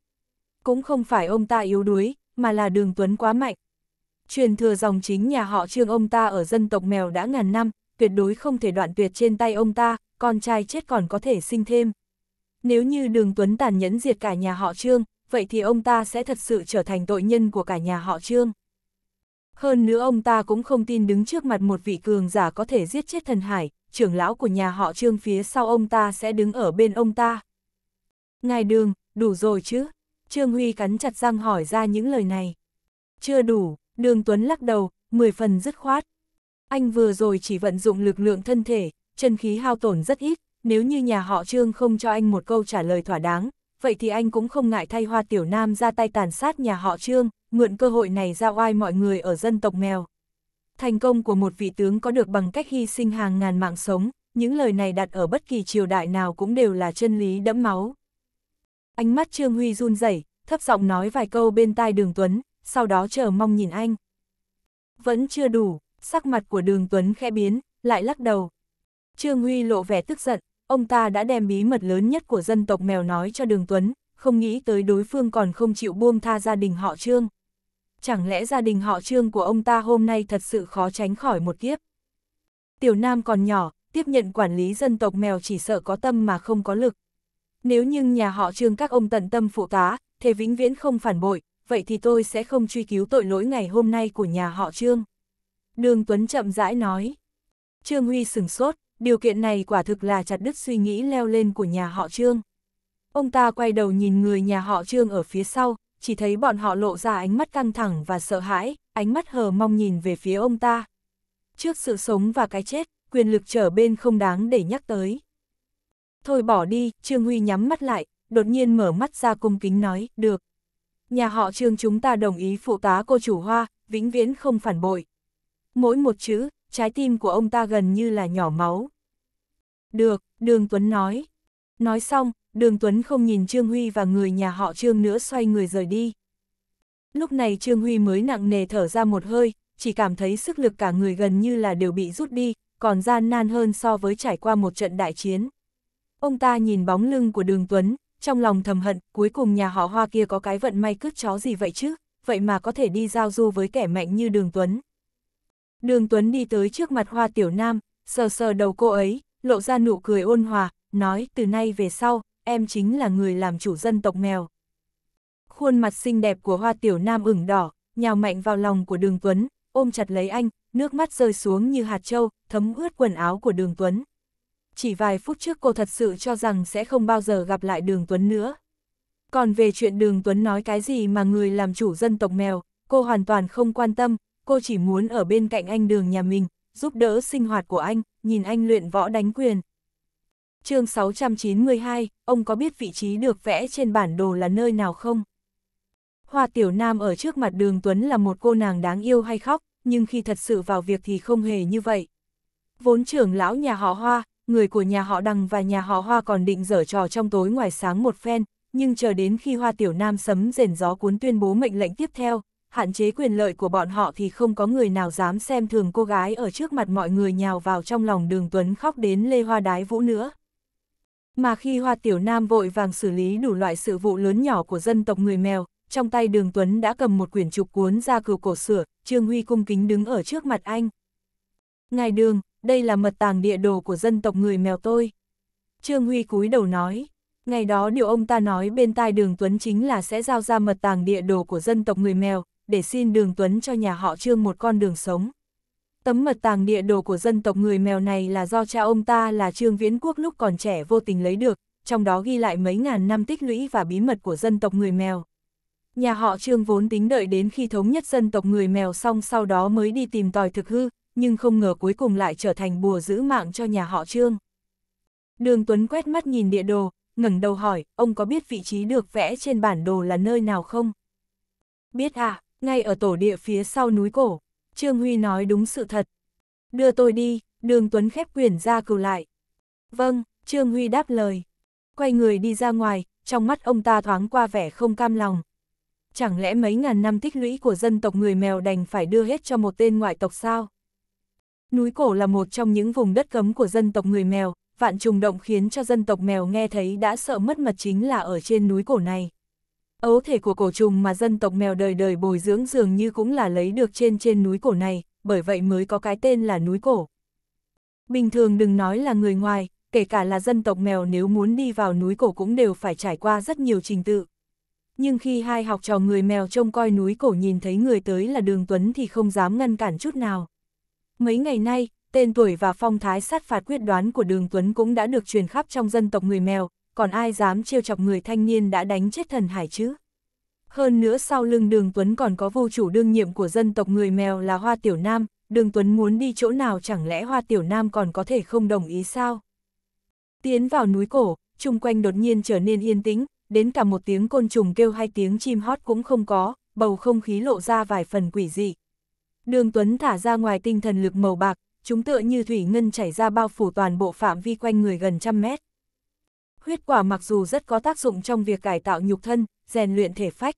Cũng không phải ông ta yếu đuối, mà là đường tuấn quá mạnh. Truyền thừa dòng chính nhà họ Trương ông ta ở dân tộc mèo đã ngàn năm, tuyệt đối không thể đoạn tuyệt trên tay ông ta, con trai chết còn có thể sinh thêm. Nếu như đường tuấn tàn nhẫn diệt cả nhà họ Trương, vậy thì ông ta sẽ thật sự trở thành tội nhân của cả nhà họ Trương. Hơn nữa ông ta cũng không tin đứng trước mặt một vị cường giả có thể giết chết thần hải, trưởng lão của nhà họ trương phía sau ông ta sẽ đứng ở bên ông ta. Ngài đường, đủ rồi chứ? Trương Huy cắn chặt răng hỏi ra những lời này. Chưa đủ, đường Tuấn lắc đầu, mười phần dứt khoát. Anh vừa rồi chỉ vận dụng lực lượng thân thể, chân khí hao tổn rất ít, nếu như nhà họ Trương không cho anh một câu trả lời thỏa đáng, vậy thì anh cũng không ngại thay hoa tiểu nam ra tay tàn sát nhà họ Trương, mượn cơ hội này ra oai mọi người ở dân tộc nghèo. Thành công của một vị tướng có được bằng cách hy sinh hàng ngàn mạng sống, những lời này đặt ở bất kỳ triều đại nào cũng đều là chân lý đẫm máu. Ánh mắt Trương Huy run rẩy, thấp giọng nói vài câu bên tai Đường Tuấn, sau đó chờ mong nhìn anh. Vẫn chưa đủ, sắc mặt của Đường Tuấn khẽ biến, lại lắc đầu. Trương Huy lộ vẻ tức giận, ông ta đã đem bí mật lớn nhất của dân tộc mèo nói cho Đường Tuấn, không nghĩ tới đối phương còn không chịu buông tha gia đình họ Trương chẳng lẽ gia đình họ trương của ông ta hôm nay thật sự khó tránh khỏi một kiếp. Tiểu Nam còn nhỏ, tiếp nhận quản lý dân tộc mèo chỉ sợ có tâm mà không có lực. Nếu nhưng nhà họ trương các ông tận tâm phụ tá, thế vĩnh viễn không phản bội, vậy thì tôi sẽ không truy cứu tội lỗi ngày hôm nay của nhà họ trương. Đường Tuấn chậm rãi nói. Trương Huy sừng sốt, điều kiện này quả thực là chặt đứt suy nghĩ leo lên của nhà họ trương. Ông ta quay đầu nhìn người nhà họ trương ở phía sau, chỉ thấy bọn họ lộ ra ánh mắt căng thẳng và sợ hãi, ánh mắt hờ mong nhìn về phía ông ta. Trước sự sống và cái chết, quyền lực trở bên không đáng để nhắc tới. Thôi bỏ đi, Trương Huy nhắm mắt lại, đột nhiên mở mắt ra cung kính nói, được. Nhà họ Trương chúng ta đồng ý phụ tá cô chủ hoa, vĩnh viễn không phản bội. Mỗi một chữ, trái tim của ông ta gần như là nhỏ máu. Được, Đường Tuấn nói. Nói xong, đường Tuấn không nhìn Trương Huy và người nhà họ Trương nữa xoay người rời đi. Lúc này Trương Huy mới nặng nề thở ra một hơi, chỉ cảm thấy sức lực cả người gần như là đều bị rút đi, còn gian nan hơn so với trải qua một trận đại chiến. Ông ta nhìn bóng lưng của đường Tuấn, trong lòng thầm hận, cuối cùng nhà họ hoa kia có cái vận may cướp chó gì vậy chứ, vậy mà có thể đi giao du với kẻ mạnh như đường Tuấn. Đường Tuấn đi tới trước mặt hoa tiểu nam, sờ sờ đầu cô ấy, lộ ra nụ cười ôn hòa, nói từ nay về sau, em chính là người làm chủ dân tộc nghèo. Khuôn mặt xinh đẹp của hoa tiểu nam ửng đỏ, nhào mạnh vào lòng của đường Tuấn, ôm chặt lấy anh, nước mắt rơi xuống như hạt trâu, thấm ướt quần áo của đường Tuấn. Chỉ vài phút trước cô thật sự cho rằng sẽ không bao giờ gặp lại đường Tuấn nữa. Còn về chuyện đường Tuấn nói cái gì mà người làm chủ dân tộc mèo, cô hoàn toàn không quan tâm, cô chỉ muốn ở bên cạnh anh đường nhà mình, giúp đỡ sinh hoạt của anh, nhìn anh luyện võ đánh quyền chương 692, ông có biết vị trí được vẽ trên bản đồ là nơi nào không? Hoa Tiểu Nam ở trước mặt đường Tuấn là một cô nàng đáng yêu hay khóc, nhưng khi thật sự vào việc thì không hề như vậy. Vốn trưởng lão nhà họ Hoa, người của nhà họ Đằng và nhà họ Hoa còn định dở trò trong tối ngoài sáng một phen, nhưng chờ đến khi Hoa Tiểu Nam sấm rền gió cuốn tuyên bố mệnh lệnh tiếp theo, hạn chế quyền lợi của bọn họ thì không có người nào dám xem thường cô gái ở trước mặt mọi người nhào vào trong lòng đường Tuấn khóc đến lê hoa đái vũ nữa. Mà khi Hoa Tiểu Nam vội vàng xử lý đủ loại sự vụ lớn nhỏ của dân tộc người mèo, trong tay Đường Tuấn đã cầm một quyển trục cuốn ra cửu cổ sửa, Trương Huy cung kính đứng ở trước mặt anh. Ngài Đường, đây là mật tàng địa đồ của dân tộc người mèo tôi. Trương Huy cúi đầu nói, ngày đó điều ông ta nói bên tai Đường Tuấn chính là sẽ giao ra mật tàng địa đồ của dân tộc người mèo, để xin Đường Tuấn cho nhà họ Trương một con đường sống. Tấm mật tàng địa đồ của dân tộc người mèo này là do cha ông ta là Trương Viễn Quốc lúc còn trẻ vô tình lấy được, trong đó ghi lại mấy ngàn năm tích lũy và bí mật của dân tộc người mèo. Nhà họ Trương vốn tính đợi đến khi thống nhất dân tộc người mèo xong sau đó mới đi tìm tòi thực hư, nhưng không ngờ cuối cùng lại trở thành bùa giữ mạng cho nhà họ Trương. Đường Tuấn quét mắt nhìn địa đồ, ngẩng đầu hỏi, ông có biết vị trí được vẽ trên bản đồ là nơi nào không? Biết à, ngay ở tổ địa phía sau núi cổ. Trương Huy nói đúng sự thật. Đưa tôi đi, đường Tuấn khép quyển ra cừu lại. Vâng, Trương Huy đáp lời. Quay người đi ra ngoài, trong mắt ông ta thoáng qua vẻ không cam lòng. Chẳng lẽ mấy ngàn năm tích lũy của dân tộc người mèo đành phải đưa hết cho một tên ngoại tộc sao? Núi cổ là một trong những vùng đất cấm của dân tộc người mèo, vạn trùng động khiến cho dân tộc mèo nghe thấy đã sợ mất mật chính là ở trên núi cổ này. Ấu thể của cổ trùng mà dân tộc mèo đời đời bồi dưỡng dường như cũng là lấy được trên trên núi cổ này, bởi vậy mới có cái tên là núi cổ. Bình thường đừng nói là người ngoài, kể cả là dân tộc mèo nếu muốn đi vào núi cổ cũng đều phải trải qua rất nhiều trình tự. Nhưng khi hai học trò người mèo trông coi núi cổ nhìn thấy người tới là đường Tuấn thì không dám ngăn cản chút nào. Mấy ngày nay, tên tuổi và phong thái sát phạt quyết đoán của đường Tuấn cũng đã được truyền khắp trong dân tộc người mèo, còn ai dám trêu chọc người thanh niên đã đánh chết thần hải chứ? Hơn nữa sau lưng Đường Tuấn còn có vô chủ đương nhiệm của dân tộc người mèo là Hoa Tiểu Nam, Đường Tuấn muốn đi chỗ nào chẳng lẽ Hoa Tiểu Nam còn có thể không đồng ý sao? Tiến vào núi cổ, chung quanh đột nhiên trở nên yên tĩnh, đến cả một tiếng côn trùng kêu hay tiếng chim hót cũng không có, bầu không khí lộ ra vài phần quỷ dị. Đường Tuấn thả ra ngoài tinh thần lực màu bạc, chúng tựa như thủy ngân chảy ra bao phủ toàn bộ phạm vi quanh người gần trăm mét huyết quả mặc dù rất có tác dụng trong việc cải tạo nhục thân, rèn luyện thể phách.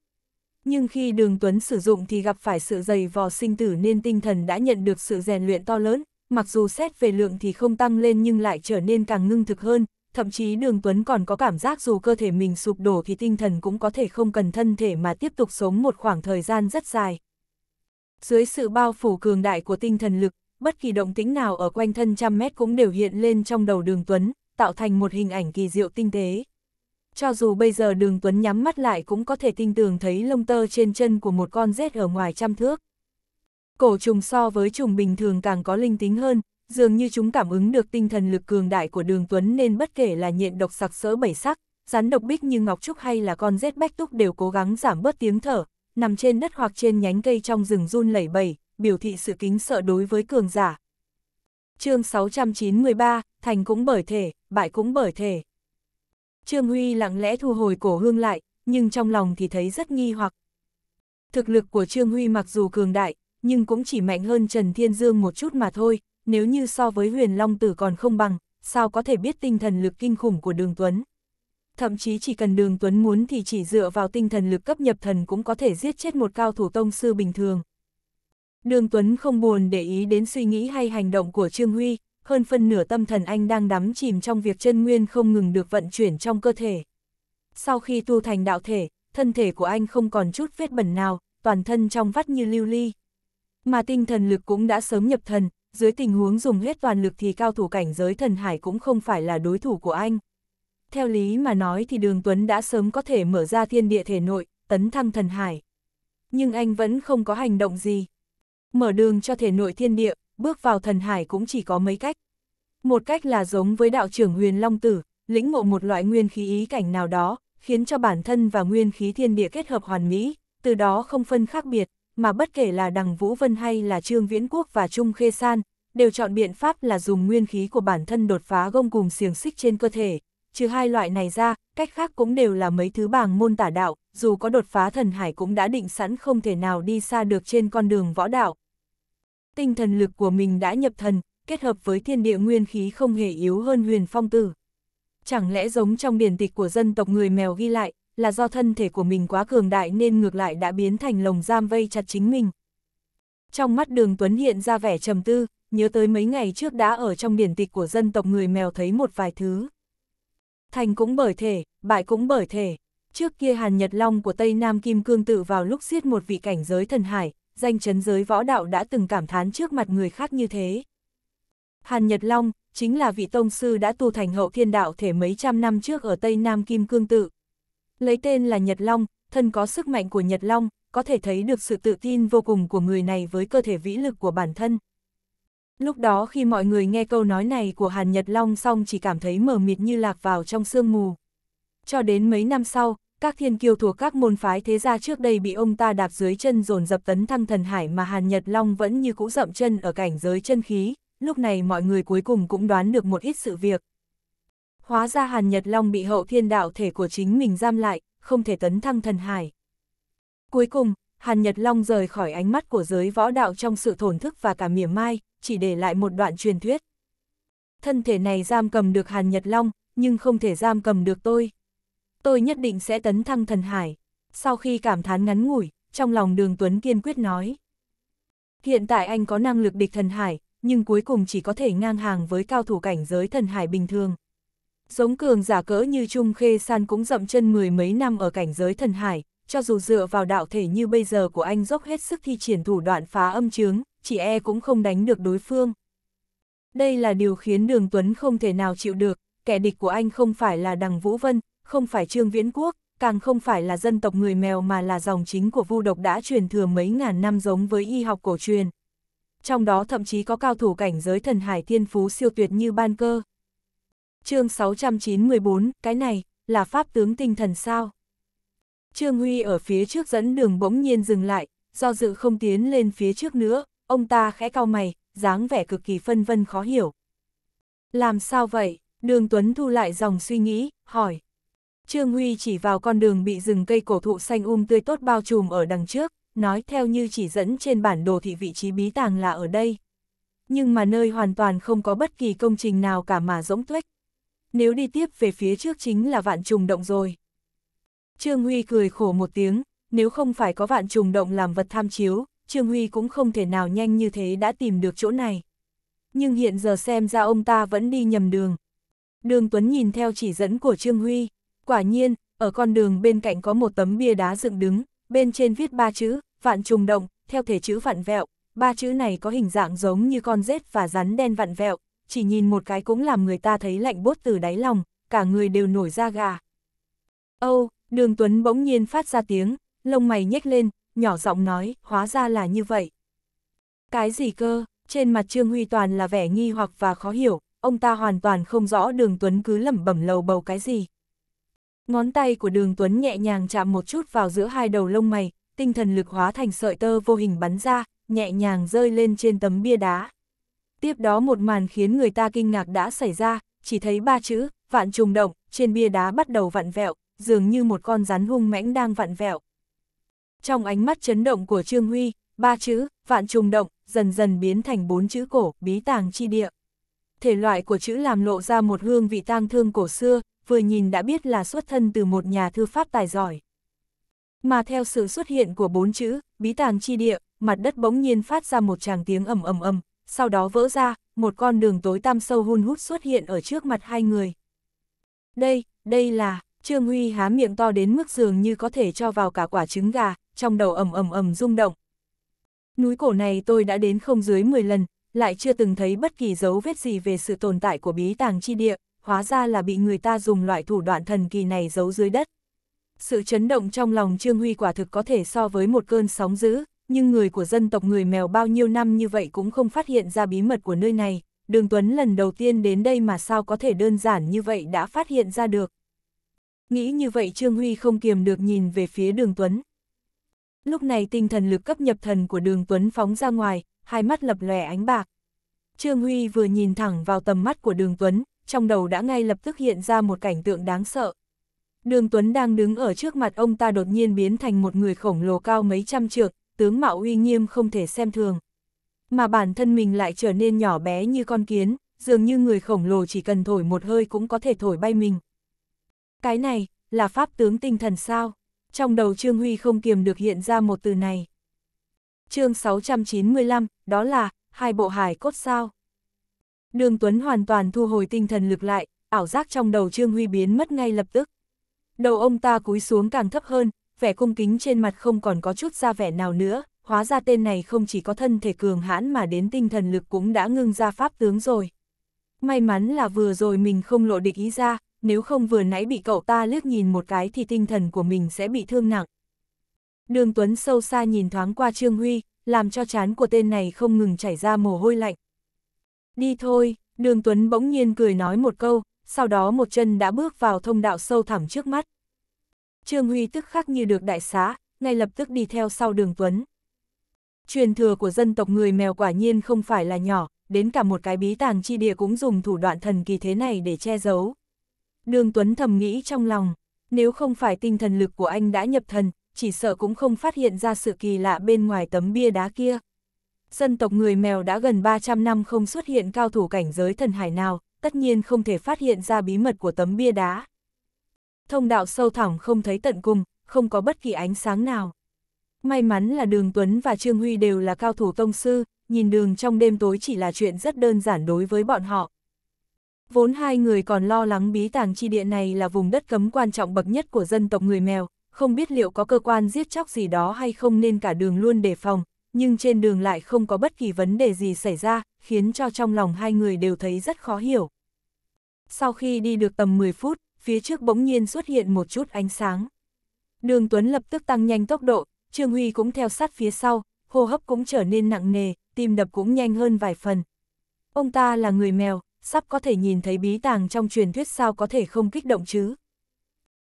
Nhưng khi đường Tuấn sử dụng thì gặp phải sự dày vò sinh tử nên tinh thần đã nhận được sự rèn luyện to lớn, mặc dù xét về lượng thì không tăng lên nhưng lại trở nên càng ngưng thực hơn, thậm chí đường Tuấn còn có cảm giác dù cơ thể mình sụp đổ thì tinh thần cũng có thể không cần thân thể mà tiếp tục sống một khoảng thời gian rất dài. Dưới sự bao phủ cường đại của tinh thần lực, bất kỳ động tĩnh nào ở quanh thân trăm mét cũng đều hiện lên trong đầu đường Tuấn, tạo thành một hình ảnh kỳ diệu tinh tế. Cho dù bây giờ đường Tuấn nhắm mắt lại cũng có thể tinh tường thấy lông tơ trên chân của một con rết ở ngoài trăm thước. Cổ trùng so với trùng bình thường càng có linh tính hơn, dường như chúng cảm ứng được tinh thần lực cường đại của đường Tuấn nên bất kể là nhện độc sặc sỡ bảy sắc, rắn độc bích như ngọc trúc hay là con rết bách túc đều cố gắng giảm bớt tiếng thở, nằm trên đất hoặc trên nhánh cây trong rừng run lẩy bẩy, biểu thị sự kính sợ đối với cường giả, chương 693, thành cũng bởi thể, bại cũng bởi thể. Trương Huy lặng lẽ thu hồi cổ hương lại, nhưng trong lòng thì thấy rất nghi hoặc. Thực lực của Trương Huy mặc dù cường đại, nhưng cũng chỉ mạnh hơn Trần Thiên Dương một chút mà thôi, nếu như so với huyền Long Tử còn không bằng, sao có thể biết tinh thần lực kinh khủng của Đường Tuấn. Thậm chí chỉ cần Đường Tuấn muốn thì chỉ dựa vào tinh thần lực cấp nhập thần cũng có thể giết chết một cao thủ tông sư bình thường. Đường Tuấn không buồn để ý đến suy nghĩ hay hành động của Trương Huy, hơn phân nửa tâm thần anh đang đắm chìm trong việc chân nguyên không ngừng được vận chuyển trong cơ thể. Sau khi tu thành đạo thể, thân thể của anh không còn chút vết bẩn nào, toàn thân trong vắt như lưu ly. Mà tinh thần lực cũng đã sớm nhập thần, dưới tình huống dùng hết toàn lực thì cao thủ cảnh giới thần hải cũng không phải là đối thủ của anh. Theo lý mà nói thì đường Tuấn đã sớm có thể mở ra thiên địa thể nội, tấn thăng thần hải. Nhưng anh vẫn không có hành động gì. Mở đường cho thể nội thiên địa, bước vào thần hải cũng chỉ có mấy cách. Một cách là giống với đạo trưởng huyền long tử, lĩnh ngộ một loại nguyên khí ý cảnh nào đó, khiến cho bản thân và nguyên khí thiên địa kết hợp hoàn mỹ, từ đó không phân khác biệt, mà bất kể là đằng Vũ Vân hay là Trương Viễn Quốc và Trung Khê San, đều chọn biện pháp là dùng nguyên khí của bản thân đột phá gông cùng xiềng xích trên cơ thể. Trừ hai loại này ra, cách khác cũng đều là mấy thứ bàng môn tả đạo, dù có đột phá thần hải cũng đã định sẵn không thể nào đi xa được trên con đường võ đạo, tinh thần lực của mình đã nhập thần, kết hợp với thiên địa nguyên khí không hề yếu hơn huyền phong tử. Chẳng lẽ giống trong biển tịch của dân tộc người mèo ghi lại, là do thân thể của mình quá cường đại nên ngược lại đã biến thành lồng giam vây chặt chính mình. Trong mắt đường Tuấn hiện ra vẻ trầm tư, nhớ tới mấy ngày trước đã ở trong biển tịch của dân tộc người mèo thấy một vài thứ. Thành cũng bởi thể, bại cũng bởi thể. Trước kia Hàn Nhật Long của Tây Nam Kim Cương tự vào lúc giết một vị cảnh giới thần hải, danh chấn giới võ đạo đã từng cảm thán trước mặt người khác như thế. Hàn Nhật Long, chính là vị tông sư đã tu thành hậu thiên đạo thể mấy trăm năm trước ở Tây Nam Kim Cương Tự. Lấy tên là Nhật Long, thân có sức mạnh của Nhật Long, có thể thấy được sự tự tin vô cùng của người này với cơ thể vĩ lực của bản thân. Lúc đó khi mọi người nghe câu nói này của Hàn Nhật Long xong chỉ cảm thấy mờ mịt như lạc vào trong sương mù. Cho đến mấy năm sau, các thiên kiêu thuộc các môn phái thế gia trước đây bị ông ta đạp dưới chân dồn dập tấn thăng thần hải mà Hàn Nhật Long vẫn như cũ dậm chân ở cảnh giới chân khí, lúc này mọi người cuối cùng cũng đoán được một ít sự việc. Hóa ra Hàn Nhật Long bị hậu thiên đạo thể của chính mình giam lại, không thể tấn thăng thần hải. Cuối cùng, Hàn Nhật Long rời khỏi ánh mắt của giới võ đạo trong sự thổn thức và cả mỉa mai, chỉ để lại một đoạn truyền thuyết. Thân thể này giam cầm được Hàn Nhật Long, nhưng không thể giam cầm được tôi tôi nhất định sẽ tấn thăng thần hải. Sau khi cảm thán ngắn ngủi, trong lòng đường Tuấn kiên quyết nói. Hiện tại anh có năng lực địch thần hải, nhưng cuối cùng chỉ có thể ngang hàng với cao thủ cảnh giới thần hải bình thường. Giống cường giả cỡ như Trung Khê San cũng dậm chân mười mấy năm ở cảnh giới thần hải, cho dù dựa vào đạo thể như bây giờ của anh dốc hết sức thi triển thủ đoạn phá âm chướng, chỉ e cũng không đánh được đối phương. Đây là điều khiến Đường Tuấn không thể nào chịu được, kẻ địch của anh không phải là Đằng Vũ Vân, không phải Trương Viễn Quốc, càng không phải là dân tộc người mèo mà là dòng chính của vu độc đã truyền thừa mấy ngàn năm giống với y học cổ truyền. Trong đó thậm chí có cao thủ cảnh giới thần hải thiên phú siêu tuyệt như ban cơ. chương 694, cái này, là pháp tướng tinh thần sao? Trương Huy ở phía trước dẫn đường bỗng nhiên dừng lại, do dự không tiến lên phía trước nữa, ông ta khẽ cau mày, dáng vẻ cực kỳ phân vân khó hiểu. Làm sao vậy? Đường Tuấn thu lại dòng suy nghĩ, hỏi. Trương Huy chỉ vào con đường bị rừng cây cổ thụ xanh um tươi tốt bao trùm ở đằng trước, nói theo như chỉ dẫn trên bản đồ thị vị trí bí tàng là ở đây. Nhưng mà nơi hoàn toàn không có bất kỳ công trình nào cả mà rỗng tuếch. Nếu đi tiếp về phía trước chính là vạn trùng động rồi. Trương Huy cười khổ một tiếng, nếu không phải có vạn trùng động làm vật tham chiếu, Trương Huy cũng không thể nào nhanh như thế đã tìm được chỗ này. Nhưng hiện giờ xem ra ông ta vẫn đi nhầm đường. Đường Tuấn nhìn theo chỉ dẫn của Trương Huy, Quả nhiên, ở con đường bên cạnh có một tấm bia đá dựng đứng, bên trên viết ba chữ, vạn trùng động, theo thể chữ vạn vẹo, ba chữ này có hình dạng giống như con rết và rắn đen vạn vẹo, chỉ nhìn một cái cũng làm người ta thấy lạnh bốt từ đáy lòng, cả người đều nổi da gà. Âu, đường Tuấn bỗng nhiên phát ra tiếng, lông mày nhếch lên, nhỏ giọng nói, hóa ra là như vậy. Cái gì cơ, trên mặt Trương Huy toàn là vẻ nghi hoặc và khó hiểu, ông ta hoàn toàn không rõ đường Tuấn cứ lẩm bẩm lầu bầu cái gì. Ngón tay của đường Tuấn nhẹ nhàng chạm một chút vào giữa hai đầu lông mày, tinh thần lực hóa thành sợi tơ vô hình bắn ra, nhẹ nhàng rơi lên trên tấm bia đá. Tiếp đó một màn khiến người ta kinh ngạc đã xảy ra, chỉ thấy ba chữ, vạn trùng động, trên bia đá bắt đầu vặn vẹo, dường như một con rắn hung mãnh đang vặn vẹo. Trong ánh mắt chấn động của Trương Huy, ba chữ, vạn trùng động, dần dần biến thành bốn chữ cổ, bí tàng chi địa. Thể loại của chữ làm lộ ra một hương vị tang thương cổ xưa, vừa nhìn đã biết là xuất thân từ một nhà thư pháp tài giỏi. Mà theo sự xuất hiện của bốn chữ, bí tàng chi địa, mặt đất bỗng nhiên phát ra một tràng tiếng ầm ầm ầm, sau đó vỡ ra, một con đường tối tăm sâu hun hút xuất hiện ở trước mặt hai người. Đây, đây là, Trương Huy há miệng to đến mức dường như có thể cho vào cả quả trứng gà, trong đầu ầm ầm ầm rung động. Núi cổ này tôi đã đến không dưới 10 lần, lại chưa từng thấy bất kỳ dấu vết gì về sự tồn tại của bí tàng chi địa, hóa ra là bị người ta dùng loại thủ đoạn thần kỳ này giấu dưới đất. Sự chấn động trong lòng Trương Huy quả thực có thể so với một cơn sóng dữ, nhưng người của dân tộc người mèo bao nhiêu năm như vậy cũng không phát hiện ra bí mật của nơi này, Đường Tuấn lần đầu tiên đến đây mà sao có thể đơn giản như vậy đã phát hiện ra được. Nghĩ như vậy Trương Huy không kiềm được nhìn về phía đường Tuấn. Lúc này tinh thần lực cấp nhập thần của đường Tuấn phóng ra ngoài, hai mắt lập lòe ánh bạc. Trương Huy vừa nhìn thẳng vào tầm mắt của đường Tuấn, trong đầu đã ngay lập tức hiện ra một cảnh tượng đáng sợ. Đường Tuấn đang đứng ở trước mặt ông ta đột nhiên biến thành một người khổng lồ cao mấy trăm trượng, tướng mạo uy nghiêm không thể xem thường. Mà bản thân mình lại trở nên nhỏ bé như con kiến, dường như người khổng lồ chỉ cần thổi một hơi cũng có thể thổi bay mình. Cái này, là pháp tướng tinh thần sao? Trong đầu Trương Huy không kiềm được hiện ra một từ này. chương 695, đó là, hai bộ hài cốt sao? Đường Tuấn hoàn toàn thu hồi tinh thần lực lại, ảo giác trong đầu Trương Huy biến mất ngay lập tức. Đầu ông ta cúi xuống càng thấp hơn, vẻ cung kính trên mặt không còn có chút ra vẻ nào nữa, hóa ra tên này không chỉ có thân thể cường hãn mà đến tinh thần lực cũng đã ngưng ra pháp tướng rồi. May mắn là vừa rồi mình không lộ địch ý ra, nếu không vừa nãy bị cậu ta liếc nhìn một cái thì tinh thần của mình sẽ bị thương nặng. Đường Tuấn sâu xa nhìn thoáng qua Trương Huy, làm cho chán của tên này không ngừng chảy ra mồ hôi lạnh, đi thôi, đường Tuấn bỗng nhiên cười nói một câu, sau đó một chân đã bước vào thông đạo sâu thẳm trước mắt. Trương Huy tức khắc như được đại xá, ngay lập tức đi theo sau đường Tuấn. Truyền thừa của dân tộc người mèo quả nhiên không phải là nhỏ, đến cả một cái bí tàng chi địa cũng dùng thủ đoạn thần kỳ thế này để che giấu. Đường Tuấn thầm nghĩ trong lòng, nếu không phải tinh thần lực của anh đã nhập thần, chỉ sợ cũng không phát hiện ra sự kỳ lạ bên ngoài tấm bia đá kia dân tộc người mèo đã gần 300 năm không xuất hiện cao thủ cảnh giới thần hải nào, tất nhiên không thể phát hiện ra bí mật của tấm bia đá. Thông đạo sâu thẳm không thấy tận cùng, không có bất kỳ ánh sáng nào. May mắn là Đường Tuấn và Trương Huy đều là cao thủ tông sư, nhìn đường trong đêm tối chỉ là chuyện rất đơn giản đối với bọn họ. Vốn hai người còn lo lắng bí tàng chi địa này là vùng đất cấm quan trọng bậc nhất của dân tộc người mèo, không biết liệu có cơ quan giết chóc gì đó hay không nên cả đường luôn đề phòng, nhưng trên đường lại không có bất kỳ vấn đề gì xảy ra, khiến cho trong lòng hai người đều thấy rất khó hiểu. Sau khi đi được tầm 10 phút, phía trước bỗng nhiên xuất hiện một chút ánh sáng. Đường Tuấn lập tức tăng nhanh tốc độ, Trương Huy cũng theo sát phía sau, hô hấp cũng trở nên nặng nề, tim đập cũng nhanh hơn vài phần. Ông ta là người mèo, sắp có thể nhìn thấy bí tàng trong truyền thuyết sao có thể không kích động chứ.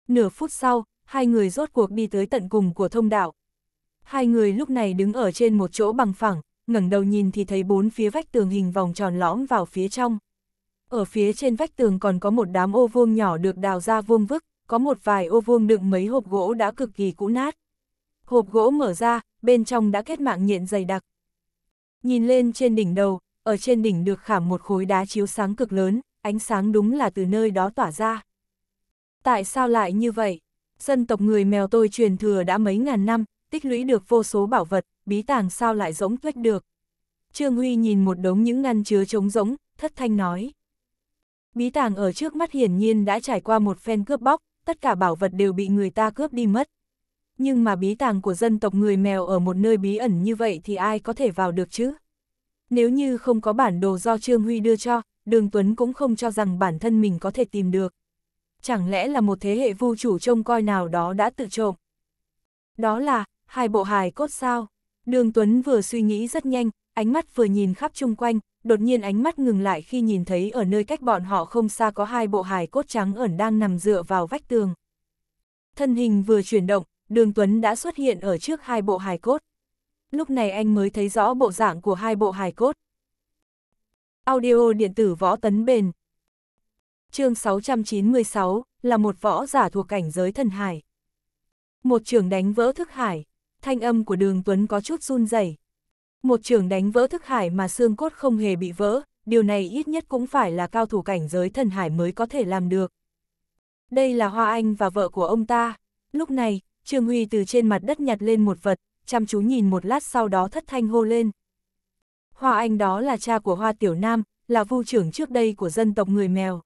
Nửa phút sau, hai người rốt cuộc đi tới tận cùng của thông đạo, Hai người lúc này đứng ở trên một chỗ bằng phẳng, ngẩng đầu nhìn thì thấy bốn phía vách tường hình vòng tròn lõm vào phía trong. Ở phía trên vách tường còn có một đám ô vuông nhỏ được đào ra vuông vức, có một vài ô vuông đựng mấy hộp gỗ đã cực kỳ cũ nát. Hộp gỗ mở ra, bên trong đã kết mạng nhện dày đặc. Nhìn lên trên đỉnh đầu, ở trên đỉnh được khảm một khối đá chiếu sáng cực lớn, ánh sáng đúng là từ nơi đó tỏa ra. Tại sao lại như vậy? Dân tộc người mèo tôi truyền thừa đã mấy ngàn năm, tích lũy được vô số bảo vật, bí tàng sao lại rỗng tuếch được. Trương Huy nhìn một đống những ngăn chứa trống rỗng, thất thanh nói. Bí tàng ở trước mắt hiển nhiên đã trải qua một phen cướp bóc, tất cả bảo vật đều bị người ta cướp đi mất. Nhưng mà bí tàng của dân tộc người mèo ở một nơi bí ẩn như vậy thì ai có thể vào được chứ? Nếu như không có bản đồ do Trương Huy đưa cho, Đường Tuấn cũng không cho rằng bản thân mình có thể tìm được. Chẳng lẽ là một thế hệ vu chủ trông coi nào đó đã tự trộm? Đó là, Hai bộ hài cốt sao? Đường Tuấn vừa suy nghĩ rất nhanh, ánh mắt vừa nhìn khắp chung quanh, đột nhiên ánh mắt ngừng lại khi nhìn thấy ở nơi cách bọn họ không xa có hai bộ hài cốt trắng ẩn đang nằm dựa vào vách tường. Thân hình vừa chuyển động, đường Tuấn đã xuất hiện ở trước hai bộ hài cốt. Lúc này anh mới thấy rõ bộ dạng của hai bộ hài cốt. Audio điện tử võ tấn bền Chương 696 là một võ giả thuộc cảnh giới thần hải. Một trường đánh vỡ thức hải thanh âm của đường Tuấn có chút run rẩy. Một trường đánh vỡ thức hải mà xương cốt không hề bị vỡ, điều này ít nhất cũng phải là cao thủ cảnh giới thần hải mới có thể làm được. Đây là Hoa Anh và vợ của ông ta. Lúc này, Trương Huy từ trên mặt đất nhặt lên một vật, chăm chú nhìn một lát sau đó thất thanh hô lên. Hoa Anh đó là cha của Hoa Tiểu Nam, là vu trưởng trước đây của dân tộc người mèo.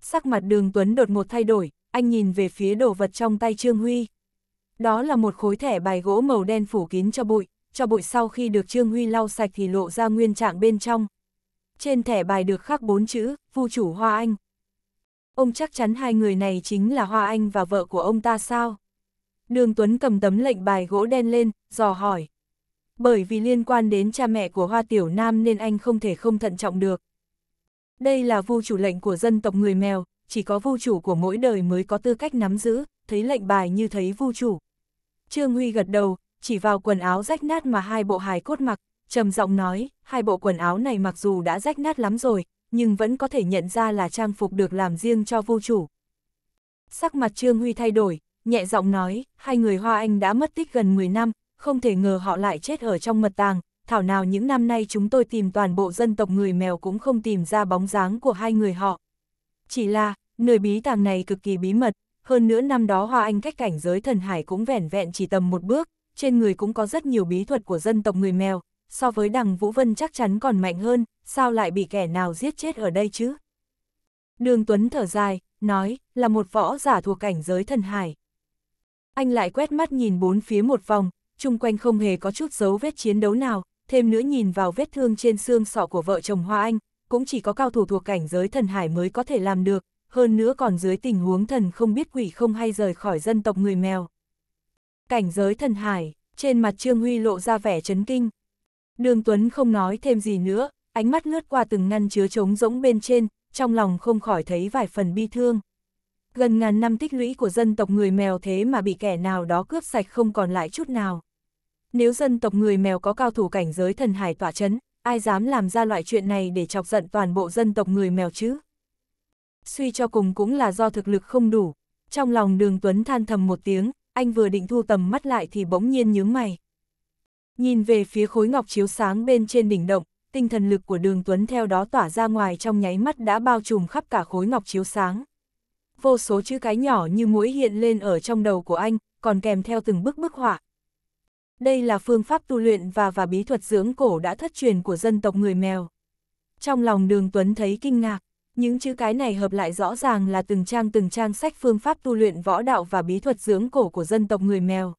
Sắc mặt đường Tuấn đột ngột thay đổi, anh nhìn về phía đồ vật trong tay Trương Huy. Đó là một khối thẻ bài gỗ màu đen phủ kín cho bụi, cho bụi sau khi được Trương Huy lau sạch thì lộ ra nguyên trạng bên trong. Trên thẻ bài được khắc bốn chữ, vu chủ Hoa Anh. Ông chắc chắn hai người này chính là Hoa Anh và vợ của ông ta sao? Đường Tuấn cầm tấm lệnh bài gỗ đen lên, dò hỏi. Bởi vì liên quan đến cha mẹ của Hoa Tiểu Nam nên anh không thể không thận trọng được. Đây là vu chủ lệnh của dân tộc người mèo, chỉ có vu chủ của mỗi đời mới có tư cách nắm giữ, thấy lệnh bài như thấy vu chủ. Trương Huy gật đầu, chỉ vào quần áo rách nát mà hai bộ hài cốt mặc, trầm giọng nói, hai bộ quần áo này mặc dù đã rách nát lắm rồi, nhưng vẫn có thể nhận ra là trang phục được làm riêng cho vô chủ. Sắc mặt Trương Huy thay đổi, nhẹ giọng nói, hai người Hoa Anh đã mất tích gần 10 năm, không thể ngờ họ lại chết ở trong mật tàng, thảo nào những năm nay chúng tôi tìm toàn bộ dân tộc người mèo cũng không tìm ra bóng dáng của hai người họ. Chỉ là, nơi bí tàng này cực kỳ bí mật, hơn nữa năm đó Hoa Anh cách cảnh giới thần hải cũng vẻn vẹn chỉ tầm một bước, trên người cũng có rất nhiều bí thuật của dân tộc người mèo, so với đằng Vũ Vân chắc chắn còn mạnh hơn, sao lại bị kẻ nào giết chết ở đây chứ? Đường Tuấn thở dài, nói, là một võ giả thuộc cảnh giới thần hải. Anh lại quét mắt nhìn bốn phía một vòng, chung quanh không hề có chút dấu vết chiến đấu nào, thêm nữa nhìn vào vết thương trên xương sọ của vợ chồng Hoa Anh, cũng chỉ có cao thủ thuộc cảnh giới thần hải mới có thể làm được, hơn nữa còn dưới tình huống thần không biết quỷ không hay rời khỏi dân tộc người mèo. Cảnh giới thần hải, trên mặt Trương Huy lộ ra vẻ chấn kinh. Đường Tuấn không nói thêm gì nữa, ánh mắt lướt qua từng ngăn chứa trống rỗng bên trên, trong lòng không khỏi thấy vài phần bi thương. Gần ngàn năm tích lũy của dân tộc người mèo thế mà bị kẻ nào đó cướp sạch không còn lại chút nào. Nếu dân tộc người mèo có cao thủ cảnh giới thần hải tỏa chấn, ai dám làm ra loại chuyện này để chọc giận toàn bộ dân tộc người mèo chứ? suy cho cùng cũng là do thực lực không đủ. Trong lòng đường Tuấn than thầm một tiếng, anh vừa định thu tầm mắt lại thì bỗng nhiên nhướng mày. Nhìn về phía khối ngọc chiếu sáng bên trên đỉnh động, tinh thần lực của đường Tuấn theo đó tỏa ra ngoài trong nháy mắt đã bao trùm khắp cả khối ngọc chiếu sáng. Vô số chữ cái nhỏ như mũi hiện lên ở trong đầu của anh, còn kèm theo từng bức bức họa. Đây là phương pháp tu luyện và và bí thuật dưỡng cổ đã thất truyền của dân tộc người mèo. Trong lòng đường Tuấn thấy kinh ngạc, những chữ cái này hợp lại rõ ràng là từng trang từng trang sách phương pháp tu luyện võ đạo và bí thuật dưỡng cổ của dân tộc người mèo.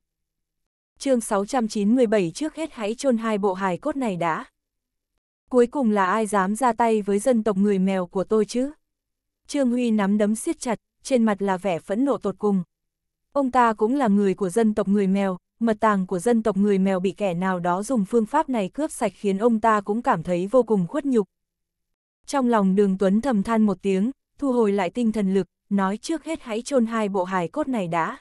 chương 697 trước hết hãy chôn hai bộ hài cốt này đã. Cuối cùng là ai dám ra tay với dân tộc người mèo của tôi chứ? Trương Huy nắm đấm siết chặt, trên mặt là vẻ phẫn nộ tột cùng. Ông ta cũng là người của dân tộc người mèo, mật tàng của dân tộc người mèo bị kẻ nào đó dùng phương pháp này cướp sạch khiến ông ta cũng cảm thấy vô cùng khuất nhục. Trong lòng đường Tuấn thầm than một tiếng, thu hồi lại tinh thần lực, nói trước hết hãy chôn hai bộ hài cốt này đã.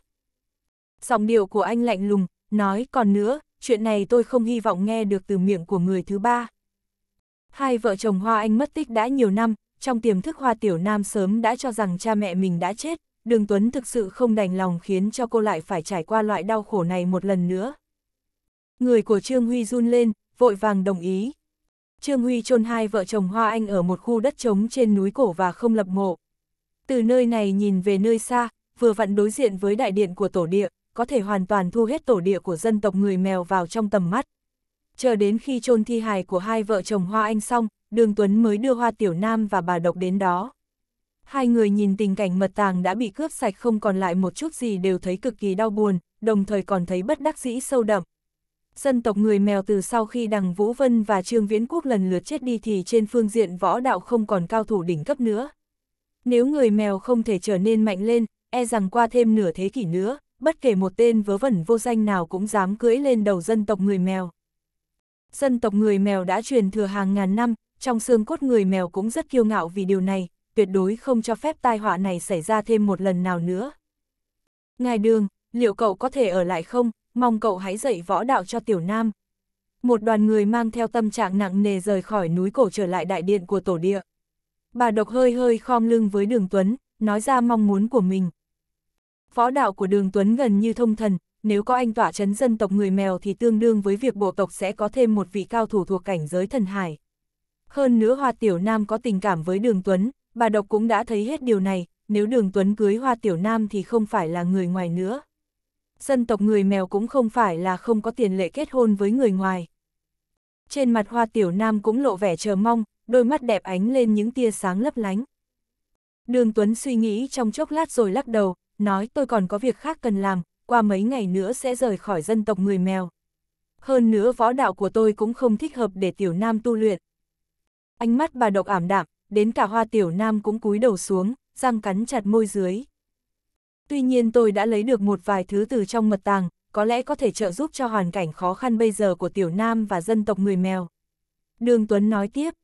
giọng điệu của anh lạnh lùng, nói còn nữa, chuyện này tôi không hy vọng nghe được từ miệng của người thứ ba. Hai vợ chồng Hoa Anh mất tích đã nhiều năm, trong tiềm thức Hoa Tiểu Nam sớm đã cho rằng cha mẹ mình đã chết, Đường Tuấn thực sự không đành lòng khiến cho cô lại phải trải qua loại đau khổ này một lần nữa. Người của Trương Huy run lên, vội vàng đồng ý. Trương Huy chôn hai vợ chồng Hoa Anh ở một khu đất trống trên núi cổ và không lập mộ. Từ nơi này nhìn về nơi xa, vừa vặn đối diện với đại điện của tổ địa, có thể hoàn toàn thu hết tổ địa của dân tộc người mèo vào trong tầm mắt. Chờ đến khi chôn thi hài của hai vợ chồng Hoa Anh xong, Đường Tuấn mới đưa Hoa Tiểu Nam và bà Độc đến đó. Hai người nhìn tình cảnh mật tàng đã bị cướp sạch không còn lại một chút gì đều thấy cực kỳ đau buồn, đồng thời còn thấy bất đắc dĩ sâu đậm dân tộc người mèo từ sau khi Đằng Vũ Vân và Trương Viễn Quốc lần lượt chết đi thì trên phương diện võ đạo không còn cao thủ đỉnh cấp nữa. Nếu người mèo không thể trở nên mạnh lên, e rằng qua thêm nửa thế kỷ nữa, bất kể một tên vớ vẩn vô danh nào cũng dám cưỡi lên đầu dân tộc người mèo. Dân tộc người mèo đã truyền thừa hàng ngàn năm, trong xương cốt người mèo cũng rất kiêu ngạo vì điều này, tuyệt đối không cho phép tai họa này xảy ra thêm một lần nào nữa. Ngài Đường, liệu cậu có thể ở lại không? mong cậu hãy dạy võ đạo cho tiểu nam. Một đoàn người mang theo tâm trạng nặng nề rời khỏi núi cổ trở lại đại điện của tổ địa. Bà độc hơi hơi khom lưng với đường Tuấn, nói ra mong muốn của mình. Võ đạo của đường Tuấn gần như thông thần, nếu có anh tỏa chấn dân tộc người mèo thì tương đương với việc bộ tộc sẽ có thêm một vị cao thủ thuộc cảnh giới thần hải. Hơn nữa Hoa Tiểu Nam có tình cảm với Đường Tuấn, bà Độc cũng đã thấy hết điều này, nếu Đường Tuấn cưới Hoa Tiểu Nam thì không phải là người ngoài nữa dân tộc người mèo cũng không phải là không có tiền lệ kết hôn với người ngoài. Trên mặt hoa tiểu nam cũng lộ vẻ chờ mong, đôi mắt đẹp ánh lên những tia sáng lấp lánh. Đường Tuấn suy nghĩ trong chốc lát rồi lắc đầu, nói tôi còn có việc khác cần làm, qua mấy ngày nữa sẽ rời khỏi dân tộc người mèo. Hơn nữa võ đạo của tôi cũng không thích hợp để tiểu nam tu luyện. Ánh mắt bà độc ảm đạm, đến cả hoa tiểu nam cũng cúi đầu xuống, răng cắn chặt môi dưới, Tuy nhiên tôi đã lấy được một vài thứ từ trong mật tàng, có lẽ có thể trợ giúp cho hoàn cảnh khó khăn bây giờ của tiểu nam và dân tộc người mèo. Đường Tuấn nói tiếp.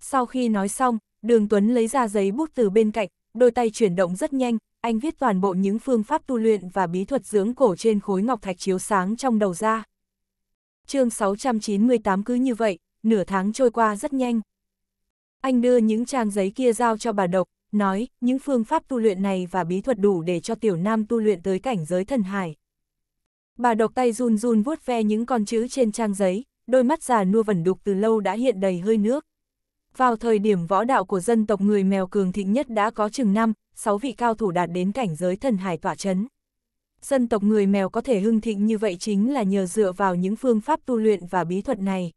Sau khi nói xong, Đường Tuấn lấy ra giấy bút từ bên cạnh, đôi tay chuyển động rất nhanh, anh viết toàn bộ những phương pháp tu luyện và bí thuật dưỡng cổ trên khối ngọc thạch chiếu sáng trong đầu ra. chương 698 cứ như vậy, nửa tháng trôi qua rất nhanh. Anh đưa những trang giấy kia giao cho bà độc, nói, những phương pháp tu luyện này và bí thuật đủ để cho tiểu nam tu luyện tới cảnh giới thần hải. Bà độc tay run run vuốt ve những con chữ trên trang giấy, đôi mắt già nua vẩn đục từ lâu đã hiện đầy hơi nước. Vào thời điểm võ đạo của dân tộc người mèo cường thịnh nhất đã có chừng năm, sáu vị cao thủ đạt đến cảnh giới thần hải tỏa chấn. Dân tộc người mèo có thể hưng thịnh như vậy chính là nhờ dựa vào những phương pháp tu luyện và bí thuật này.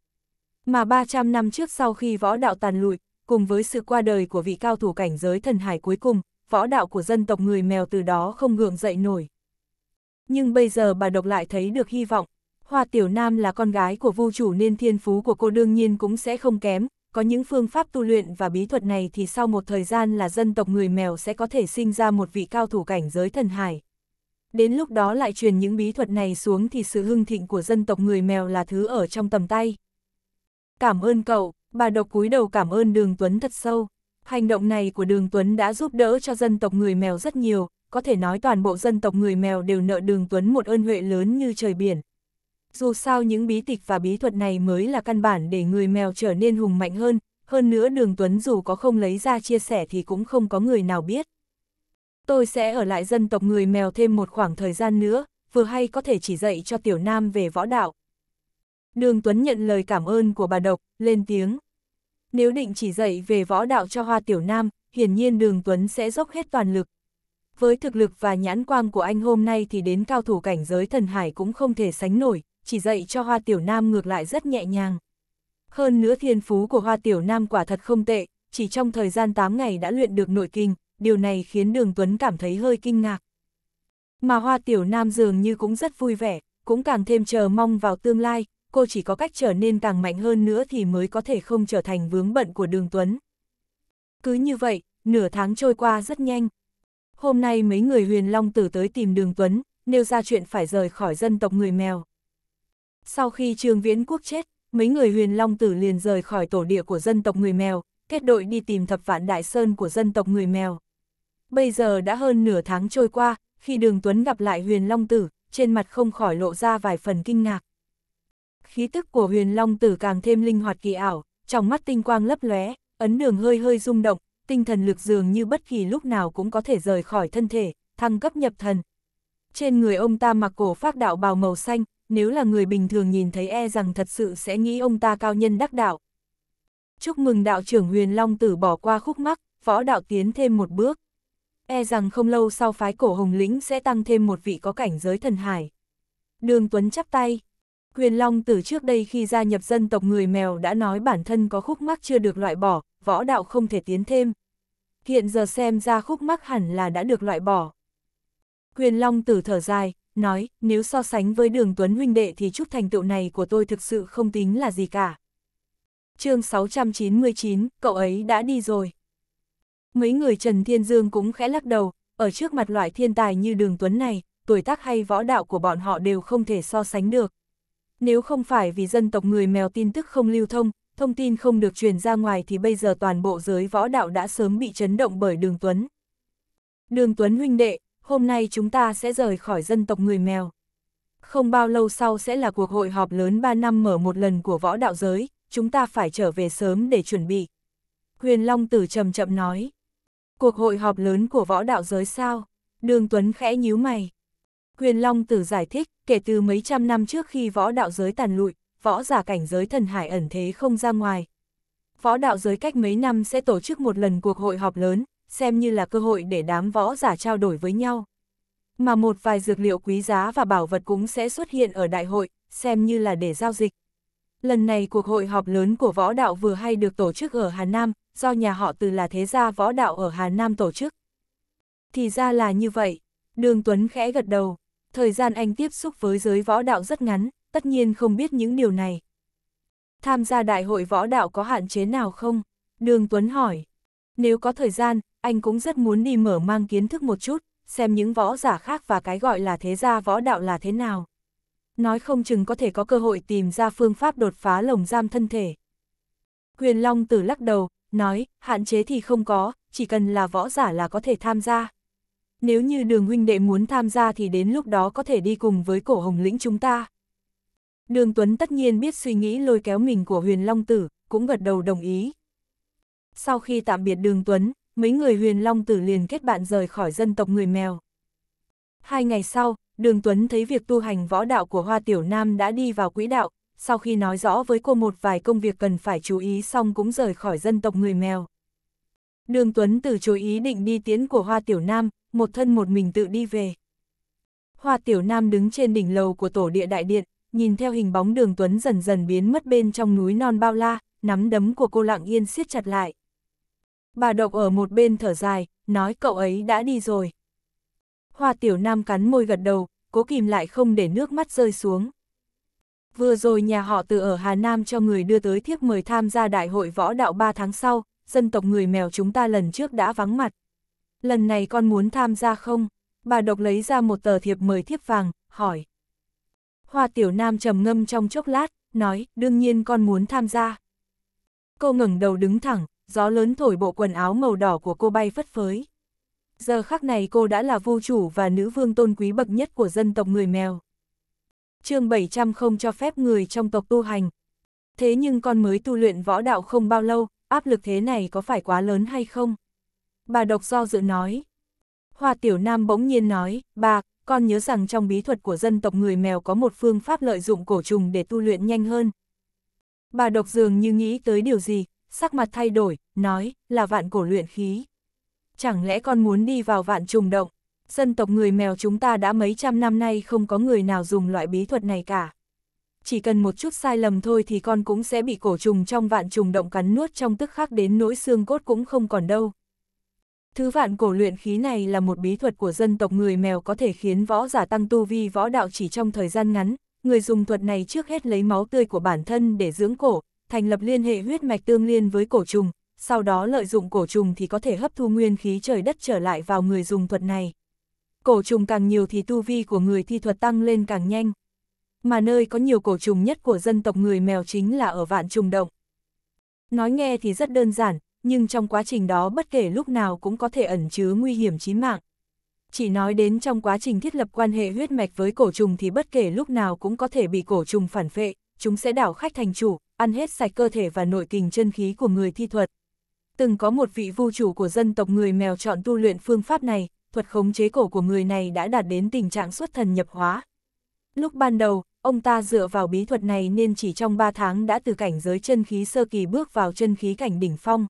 Mà 300 năm trước sau khi võ đạo tàn lụi, cùng với sự qua đời của vị cao thủ cảnh giới thần hải cuối cùng, võ đạo của dân tộc người mèo từ đó không gượng dậy nổi. Nhưng bây giờ bà độc lại thấy được hy vọng, Hoa Tiểu Nam là con gái của vu chủ nên thiên phú của cô đương nhiên cũng sẽ không kém, có những phương pháp tu luyện và bí thuật này thì sau một thời gian là dân tộc người mèo sẽ có thể sinh ra một vị cao thủ cảnh giới thần hải. Đến lúc đó lại truyền những bí thuật này xuống thì sự hưng thịnh của dân tộc người mèo là thứ ở trong tầm tay. Cảm ơn cậu, bà độc cúi đầu cảm ơn Đường Tuấn thật sâu. Hành động này của Đường Tuấn đã giúp đỡ cho dân tộc người mèo rất nhiều, có thể nói toàn bộ dân tộc người mèo đều nợ Đường Tuấn một ơn huệ lớn như trời biển. Dù sao những bí tịch và bí thuật này mới là căn bản để người mèo trở nên hùng mạnh hơn, hơn nữa Đường Tuấn dù có không lấy ra chia sẻ thì cũng không có người nào biết. Tôi sẽ ở lại dân tộc người mèo thêm một khoảng thời gian nữa, vừa hay có thể chỉ dạy cho Tiểu Nam về võ đạo. Đường Tuấn nhận lời cảm ơn của bà Độc, lên tiếng. Nếu định chỉ dạy về võ đạo cho Hoa Tiểu Nam, hiển nhiên Đường Tuấn sẽ dốc hết toàn lực. Với thực lực và nhãn quang của anh hôm nay thì đến cao thủ cảnh giới thần hải cũng không thể sánh nổi, chỉ dạy cho Hoa Tiểu Nam ngược lại rất nhẹ nhàng. Hơn nữa thiên phú của Hoa Tiểu Nam quả thật không tệ, chỉ trong thời gian 8 ngày đã luyện được nội kinh, điều này khiến Đường Tuấn cảm thấy hơi kinh ngạc. Mà Hoa Tiểu Nam dường như cũng rất vui vẻ, cũng càng thêm chờ mong vào tương lai, cô chỉ có cách trở nên càng mạnh hơn nữa thì mới có thể không trở thành vướng bận của đường Tuấn. Cứ như vậy, nửa tháng trôi qua rất nhanh. Hôm nay mấy người huyền long tử tới tìm đường Tuấn, nêu ra chuyện phải rời khỏi dân tộc người mèo. Sau khi Trương Viễn Quốc chết, mấy người huyền long tử liền rời khỏi tổ địa của dân tộc người mèo, kết đội đi tìm thập vạn đại sơn của dân tộc người mèo. Bây giờ đã hơn nửa tháng trôi qua, khi đường Tuấn gặp lại huyền long tử, trên mặt không khỏi lộ ra vài phần kinh ngạc khí tức của huyền long tử càng thêm linh hoạt kỳ ảo, trong mắt tinh quang lấp lóe, ấn đường hơi hơi rung động, tinh thần lực dường như bất kỳ lúc nào cũng có thể rời khỏi thân thể, thăng cấp nhập thần. Trên người ông ta mặc cổ phác đạo bào màu xanh, nếu là người bình thường nhìn thấy e rằng thật sự sẽ nghĩ ông ta cao nhân đắc đạo. Chúc mừng đạo trưởng huyền long tử bỏ qua khúc mắc, võ đạo tiến thêm một bước. E rằng không lâu sau phái cổ hồng lĩnh sẽ tăng thêm một vị có cảnh giới thần hải. Đường Tuấn chắp tay, Huyền Long Tử trước đây khi gia nhập dân tộc người mèo đã nói bản thân có khúc mắc chưa được loại bỏ, võ đạo không thể tiến thêm. Hiện giờ xem ra khúc mắc hẳn là đã được loại bỏ. Huyền Long tử thở dài, nói, nếu so sánh với đường Tuấn huynh đệ thì chút thành tựu này của tôi thực sự không tính là gì cả. chương 699, cậu ấy đã đi rồi. Mấy người Trần Thiên Dương cũng khẽ lắc đầu, ở trước mặt loại thiên tài như đường Tuấn này, tuổi tác hay võ đạo của bọn họ đều không thể so sánh được. Nếu không phải vì dân tộc người mèo tin tức không lưu thông, thông tin không được truyền ra ngoài thì bây giờ toàn bộ giới võ đạo đã sớm bị chấn động bởi Đường Tuấn. Đường Tuấn huynh đệ, hôm nay chúng ta sẽ rời khỏi dân tộc người mèo. Không bao lâu sau sẽ là cuộc hội họp lớn 3 năm mở một lần của võ đạo giới, chúng ta phải trở về sớm để chuẩn bị. Huyền Long Tử chậm chậm nói. Cuộc hội họp lớn của võ đạo giới sao? Đường Tuấn khẽ nhíu mày. Quyền Long Tử giải thích, kể từ mấy trăm năm trước khi võ đạo giới tàn lụi, võ giả cảnh giới thần hải ẩn thế không ra ngoài. Võ đạo giới cách mấy năm sẽ tổ chức một lần cuộc hội họp lớn, xem như là cơ hội để đám võ giả trao đổi với nhau. Mà một vài dược liệu quý giá và bảo vật cũng sẽ xuất hiện ở đại hội, xem như là để giao dịch. Lần này cuộc hội họp lớn của võ đạo vừa hay được tổ chức ở Hà Nam, do nhà họ từ là thế gia võ đạo ở Hà Nam tổ chức. Thì ra là như vậy, đường Tuấn khẽ gật đầu, thời gian anh tiếp xúc với giới võ đạo rất ngắn, tất nhiên không biết những điều này. Tham gia đại hội võ đạo có hạn chế nào không? Đường Tuấn hỏi. Nếu có thời gian, anh cũng rất muốn đi mở mang kiến thức một chút, xem những võ giả khác và cái gọi là thế gia võ đạo là thế nào. Nói không chừng có thể có cơ hội tìm ra phương pháp đột phá lồng giam thân thể. Huyền Long tử lắc đầu, nói, hạn chế thì không có, chỉ cần là võ giả là có thể tham gia nếu như đường huynh đệ muốn tham gia thì đến lúc đó có thể đi cùng với cổ hồng lĩnh chúng ta. Đường Tuấn tất nhiên biết suy nghĩ lôi kéo mình của huyền Long Tử, cũng gật đầu đồng ý. Sau khi tạm biệt đường Tuấn, mấy người huyền Long Tử liền kết bạn rời khỏi dân tộc người mèo. Hai ngày sau, đường Tuấn thấy việc tu hành võ đạo của Hoa Tiểu Nam đã đi vào quỹ đạo, sau khi nói rõ với cô một vài công việc cần phải chú ý xong cũng rời khỏi dân tộc người mèo. Đường Tuấn từ chối ý định đi tiến của Hoa Tiểu Nam, một thân một mình tự đi về. Hoa Tiểu Nam đứng trên đỉnh lầu của tổ địa đại điện, nhìn theo hình bóng đường Tuấn dần dần biến mất bên trong núi non bao la, nắm đấm của cô lặng yên siết chặt lại. Bà độc ở một bên thở dài, nói cậu ấy đã đi rồi. Hoa Tiểu Nam cắn môi gật đầu, cố kìm lại không để nước mắt rơi xuống. Vừa rồi nhà họ từ ở Hà Nam cho người đưa tới thiếp mời tham gia đại hội võ đạo 3 tháng sau, dân tộc người mèo chúng ta lần trước đã vắng mặt. Lần này con muốn tham gia không? Bà độc lấy ra một tờ thiệp mời thiếp vàng, hỏi. Hoa tiểu nam trầm ngâm trong chốc lát, nói, đương nhiên con muốn tham gia. Cô ngẩng đầu đứng thẳng, gió lớn thổi bộ quần áo màu đỏ của cô bay phất phới. Giờ khắc này cô đã là vô chủ và nữ vương tôn quý bậc nhất của dân tộc người mèo. chương 700 không cho phép người trong tộc tu hành. Thế nhưng con mới tu luyện võ đạo không bao lâu, áp lực thế này có phải quá lớn hay không? Bà độc do dự nói. Hoa Tiểu Nam bỗng nhiên nói, bà, con nhớ rằng trong bí thuật của dân tộc người mèo có một phương pháp lợi dụng cổ trùng để tu luyện nhanh hơn. Bà độc dường như nghĩ tới điều gì, sắc mặt thay đổi, nói, là vạn cổ luyện khí. Chẳng lẽ con muốn đi vào vạn trùng động? Dân tộc người mèo chúng ta đã mấy trăm năm nay không có người nào dùng loại bí thuật này cả chỉ cần một chút sai lầm thôi thì con cũng sẽ bị cổ trùng trong vạn trùng động cắn nuốt trong tức khắc đến nỗi xương cốt cũng không còn đâu. Thứ vạn cổ luyện khí này là một bí thuật của dân tộc người mèo có thể khiến võ giả tăng tu vi võ đạo chỉ trong thời gian ngắn, người dùng thuật này trước hết lấy máu tươi của bản thân để dưỡng cổ, thành lập liên hệ huyết mạch tương liên với cổ trùng, sau đó lợi dụng cổ trùng thì có thể hấp thu nguyên khí trời đất trở lại vào người dùng thuật này. Cổ trùng càng nhiều thì tu vi của người thi thuật tăng lên càng nhanh mà nơi có nhiều cổ trùng nhất của dân tộc người mèo chính là ở vạn trùng động. Nói nghe thì rất đơn giản, nhưng trong quá trình đó bất kể lúc nào cũng có thể ẩn chứa nguy hiểm chí mạng. Chỉ nói đến trong quá trình thiết lập quan hệ huyết mạch với cổ trùng thì bất kể lúc nào cũng có thể bị cổ trùng phản phệ, chúng sẽ đảo khách thành chủ, ăn hết sạch cơ thể và nội kình chân khí của người thi thuật. Từng có một vị vu chủ của dân tộc người mèo chọn tu luyện phương pháp này, thuật khống chế cổ của người này đã đạt đến tình trạng xuất thần nhập hóa. Lúc ban đầu, Ông ta dựa vào bí thuật này nên chỉ trong 3 tháng đã từ cảnh giới chân khí sơ kỳ bước vào chân khí cảnh đỉnh phong.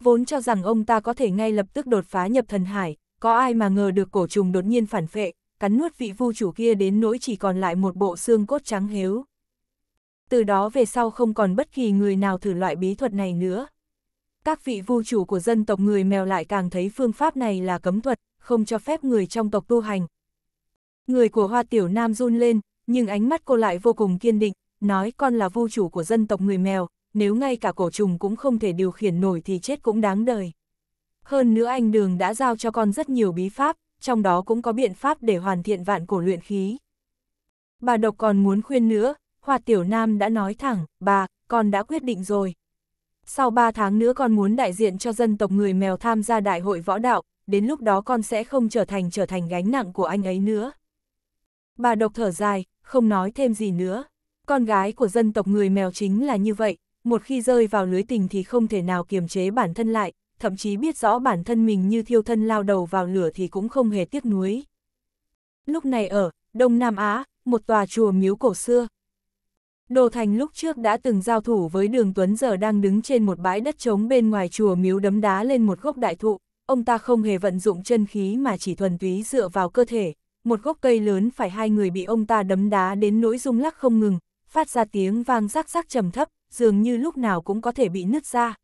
Vốn cho rằng ông ta có thể ngay lập tức đột phá nhập thần hải, có ai mà ngờ được cổ trùng đột nhiên phản phệ, cắn nuốt vị vu chủ kia đến nỗi chỉ còn lại một bộ xương cốt trắng hếu. Từ đó về sau không còn bất kỳ người nào thử loại bí thuật này nữa. Các vị vu chủ của dân tộc người mèo lại càng thấy phương pháp này là cấm thuật, không cho phép người trong tộc tu hành. Người của Hoa Tiểu Nam run lên, nhưng ánh mắt cô lại vô cùng kiên định, nói con là vô chủ của dân tộc người mèo, nếu ngay cả cổ trùng cũng không thể điều khiển nổi thì chết cũng đáng đời. Hơn nữa anh Đường đã giao cho con rất nhiều bí pháp, trong đó cũng có biện pháp để hoàn thiện vạn cổ luyện khí. Bà độc còn muốn khuyên nữa, Hoa Tiểu Nam đã nói thẳng, bà, con đã quyết định rồi. Sau 3 tháng nữa con muốn đại diện cho dân tộc người mèo tham gia đại hội võ đạo, đến lúc đó con sẽ không trở thành trở thành gánh nặng của anh ấy nữa. Bà độc thở dài, không nói thêm gì nữa. Con gái của dân tộc người mèo chính là như vậy, một khi rơi vào lưới tình thì không thể nào kiềm chế bản thân lại, thậm chí biết rõ bản thân mình như thiêu thân lao đầu vào lửa thì cũng không hề tiếc nuối. Lúc này ở Đông Nam Á, một tòa chùa miếu cổ xưa. Đồ Thành lúc trước đã từng giao thủ với Đường Tuấn giờ đang đứng trên một bãi đất trống bên ngoài chùa miếu đấm đá lên một gốc đại thụ, ông ta không hề vận dụng chân khí mà chỉ thuần túy dựa vào cơ thể, một gốc cây lớn phải hai người bị ông ta đấm đá đến nỗi rung lắc không ngừng, phát ra tiếng vang rắc rắc trầm thấp, dường như lúc nào cũng có thể bị nứt ra.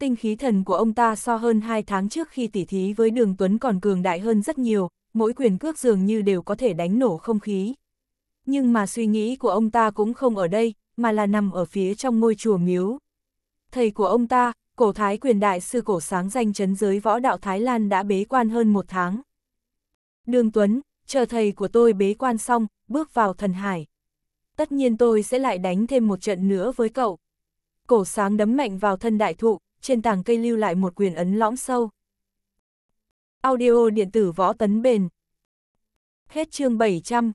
Tinh khí thần của ông ta so hơn hai tháng trước khi tỉ thí với đường Tuấn còn cường đại hơn rất nhiều, mỗi quyền cước dường như đều có thể đánh nổ không khí. Nhưng mà suy nghĩ của ông ta cũng không ở đây, mà là nằm ở phía trong ngôi chùa miếu. Thầy của ông ta, cổ thái quyền đại sư cổ sáng danh chấn giới võ đạo Thái Lan đã bế quan hơn một tháng. Nương Tuấn, chờ thầy của tôi bế quan xong, bước vào thần hải. Tất nhiên tôi sẽ lại đánh thêm một trận nữa với cậu. Cổ sáng đấm mạnh vào thân đại thụ, trên tảng cây lưu lại một quyền ấn lõm sâu. Audio điện tử võ tấn bền. Hết chương 700.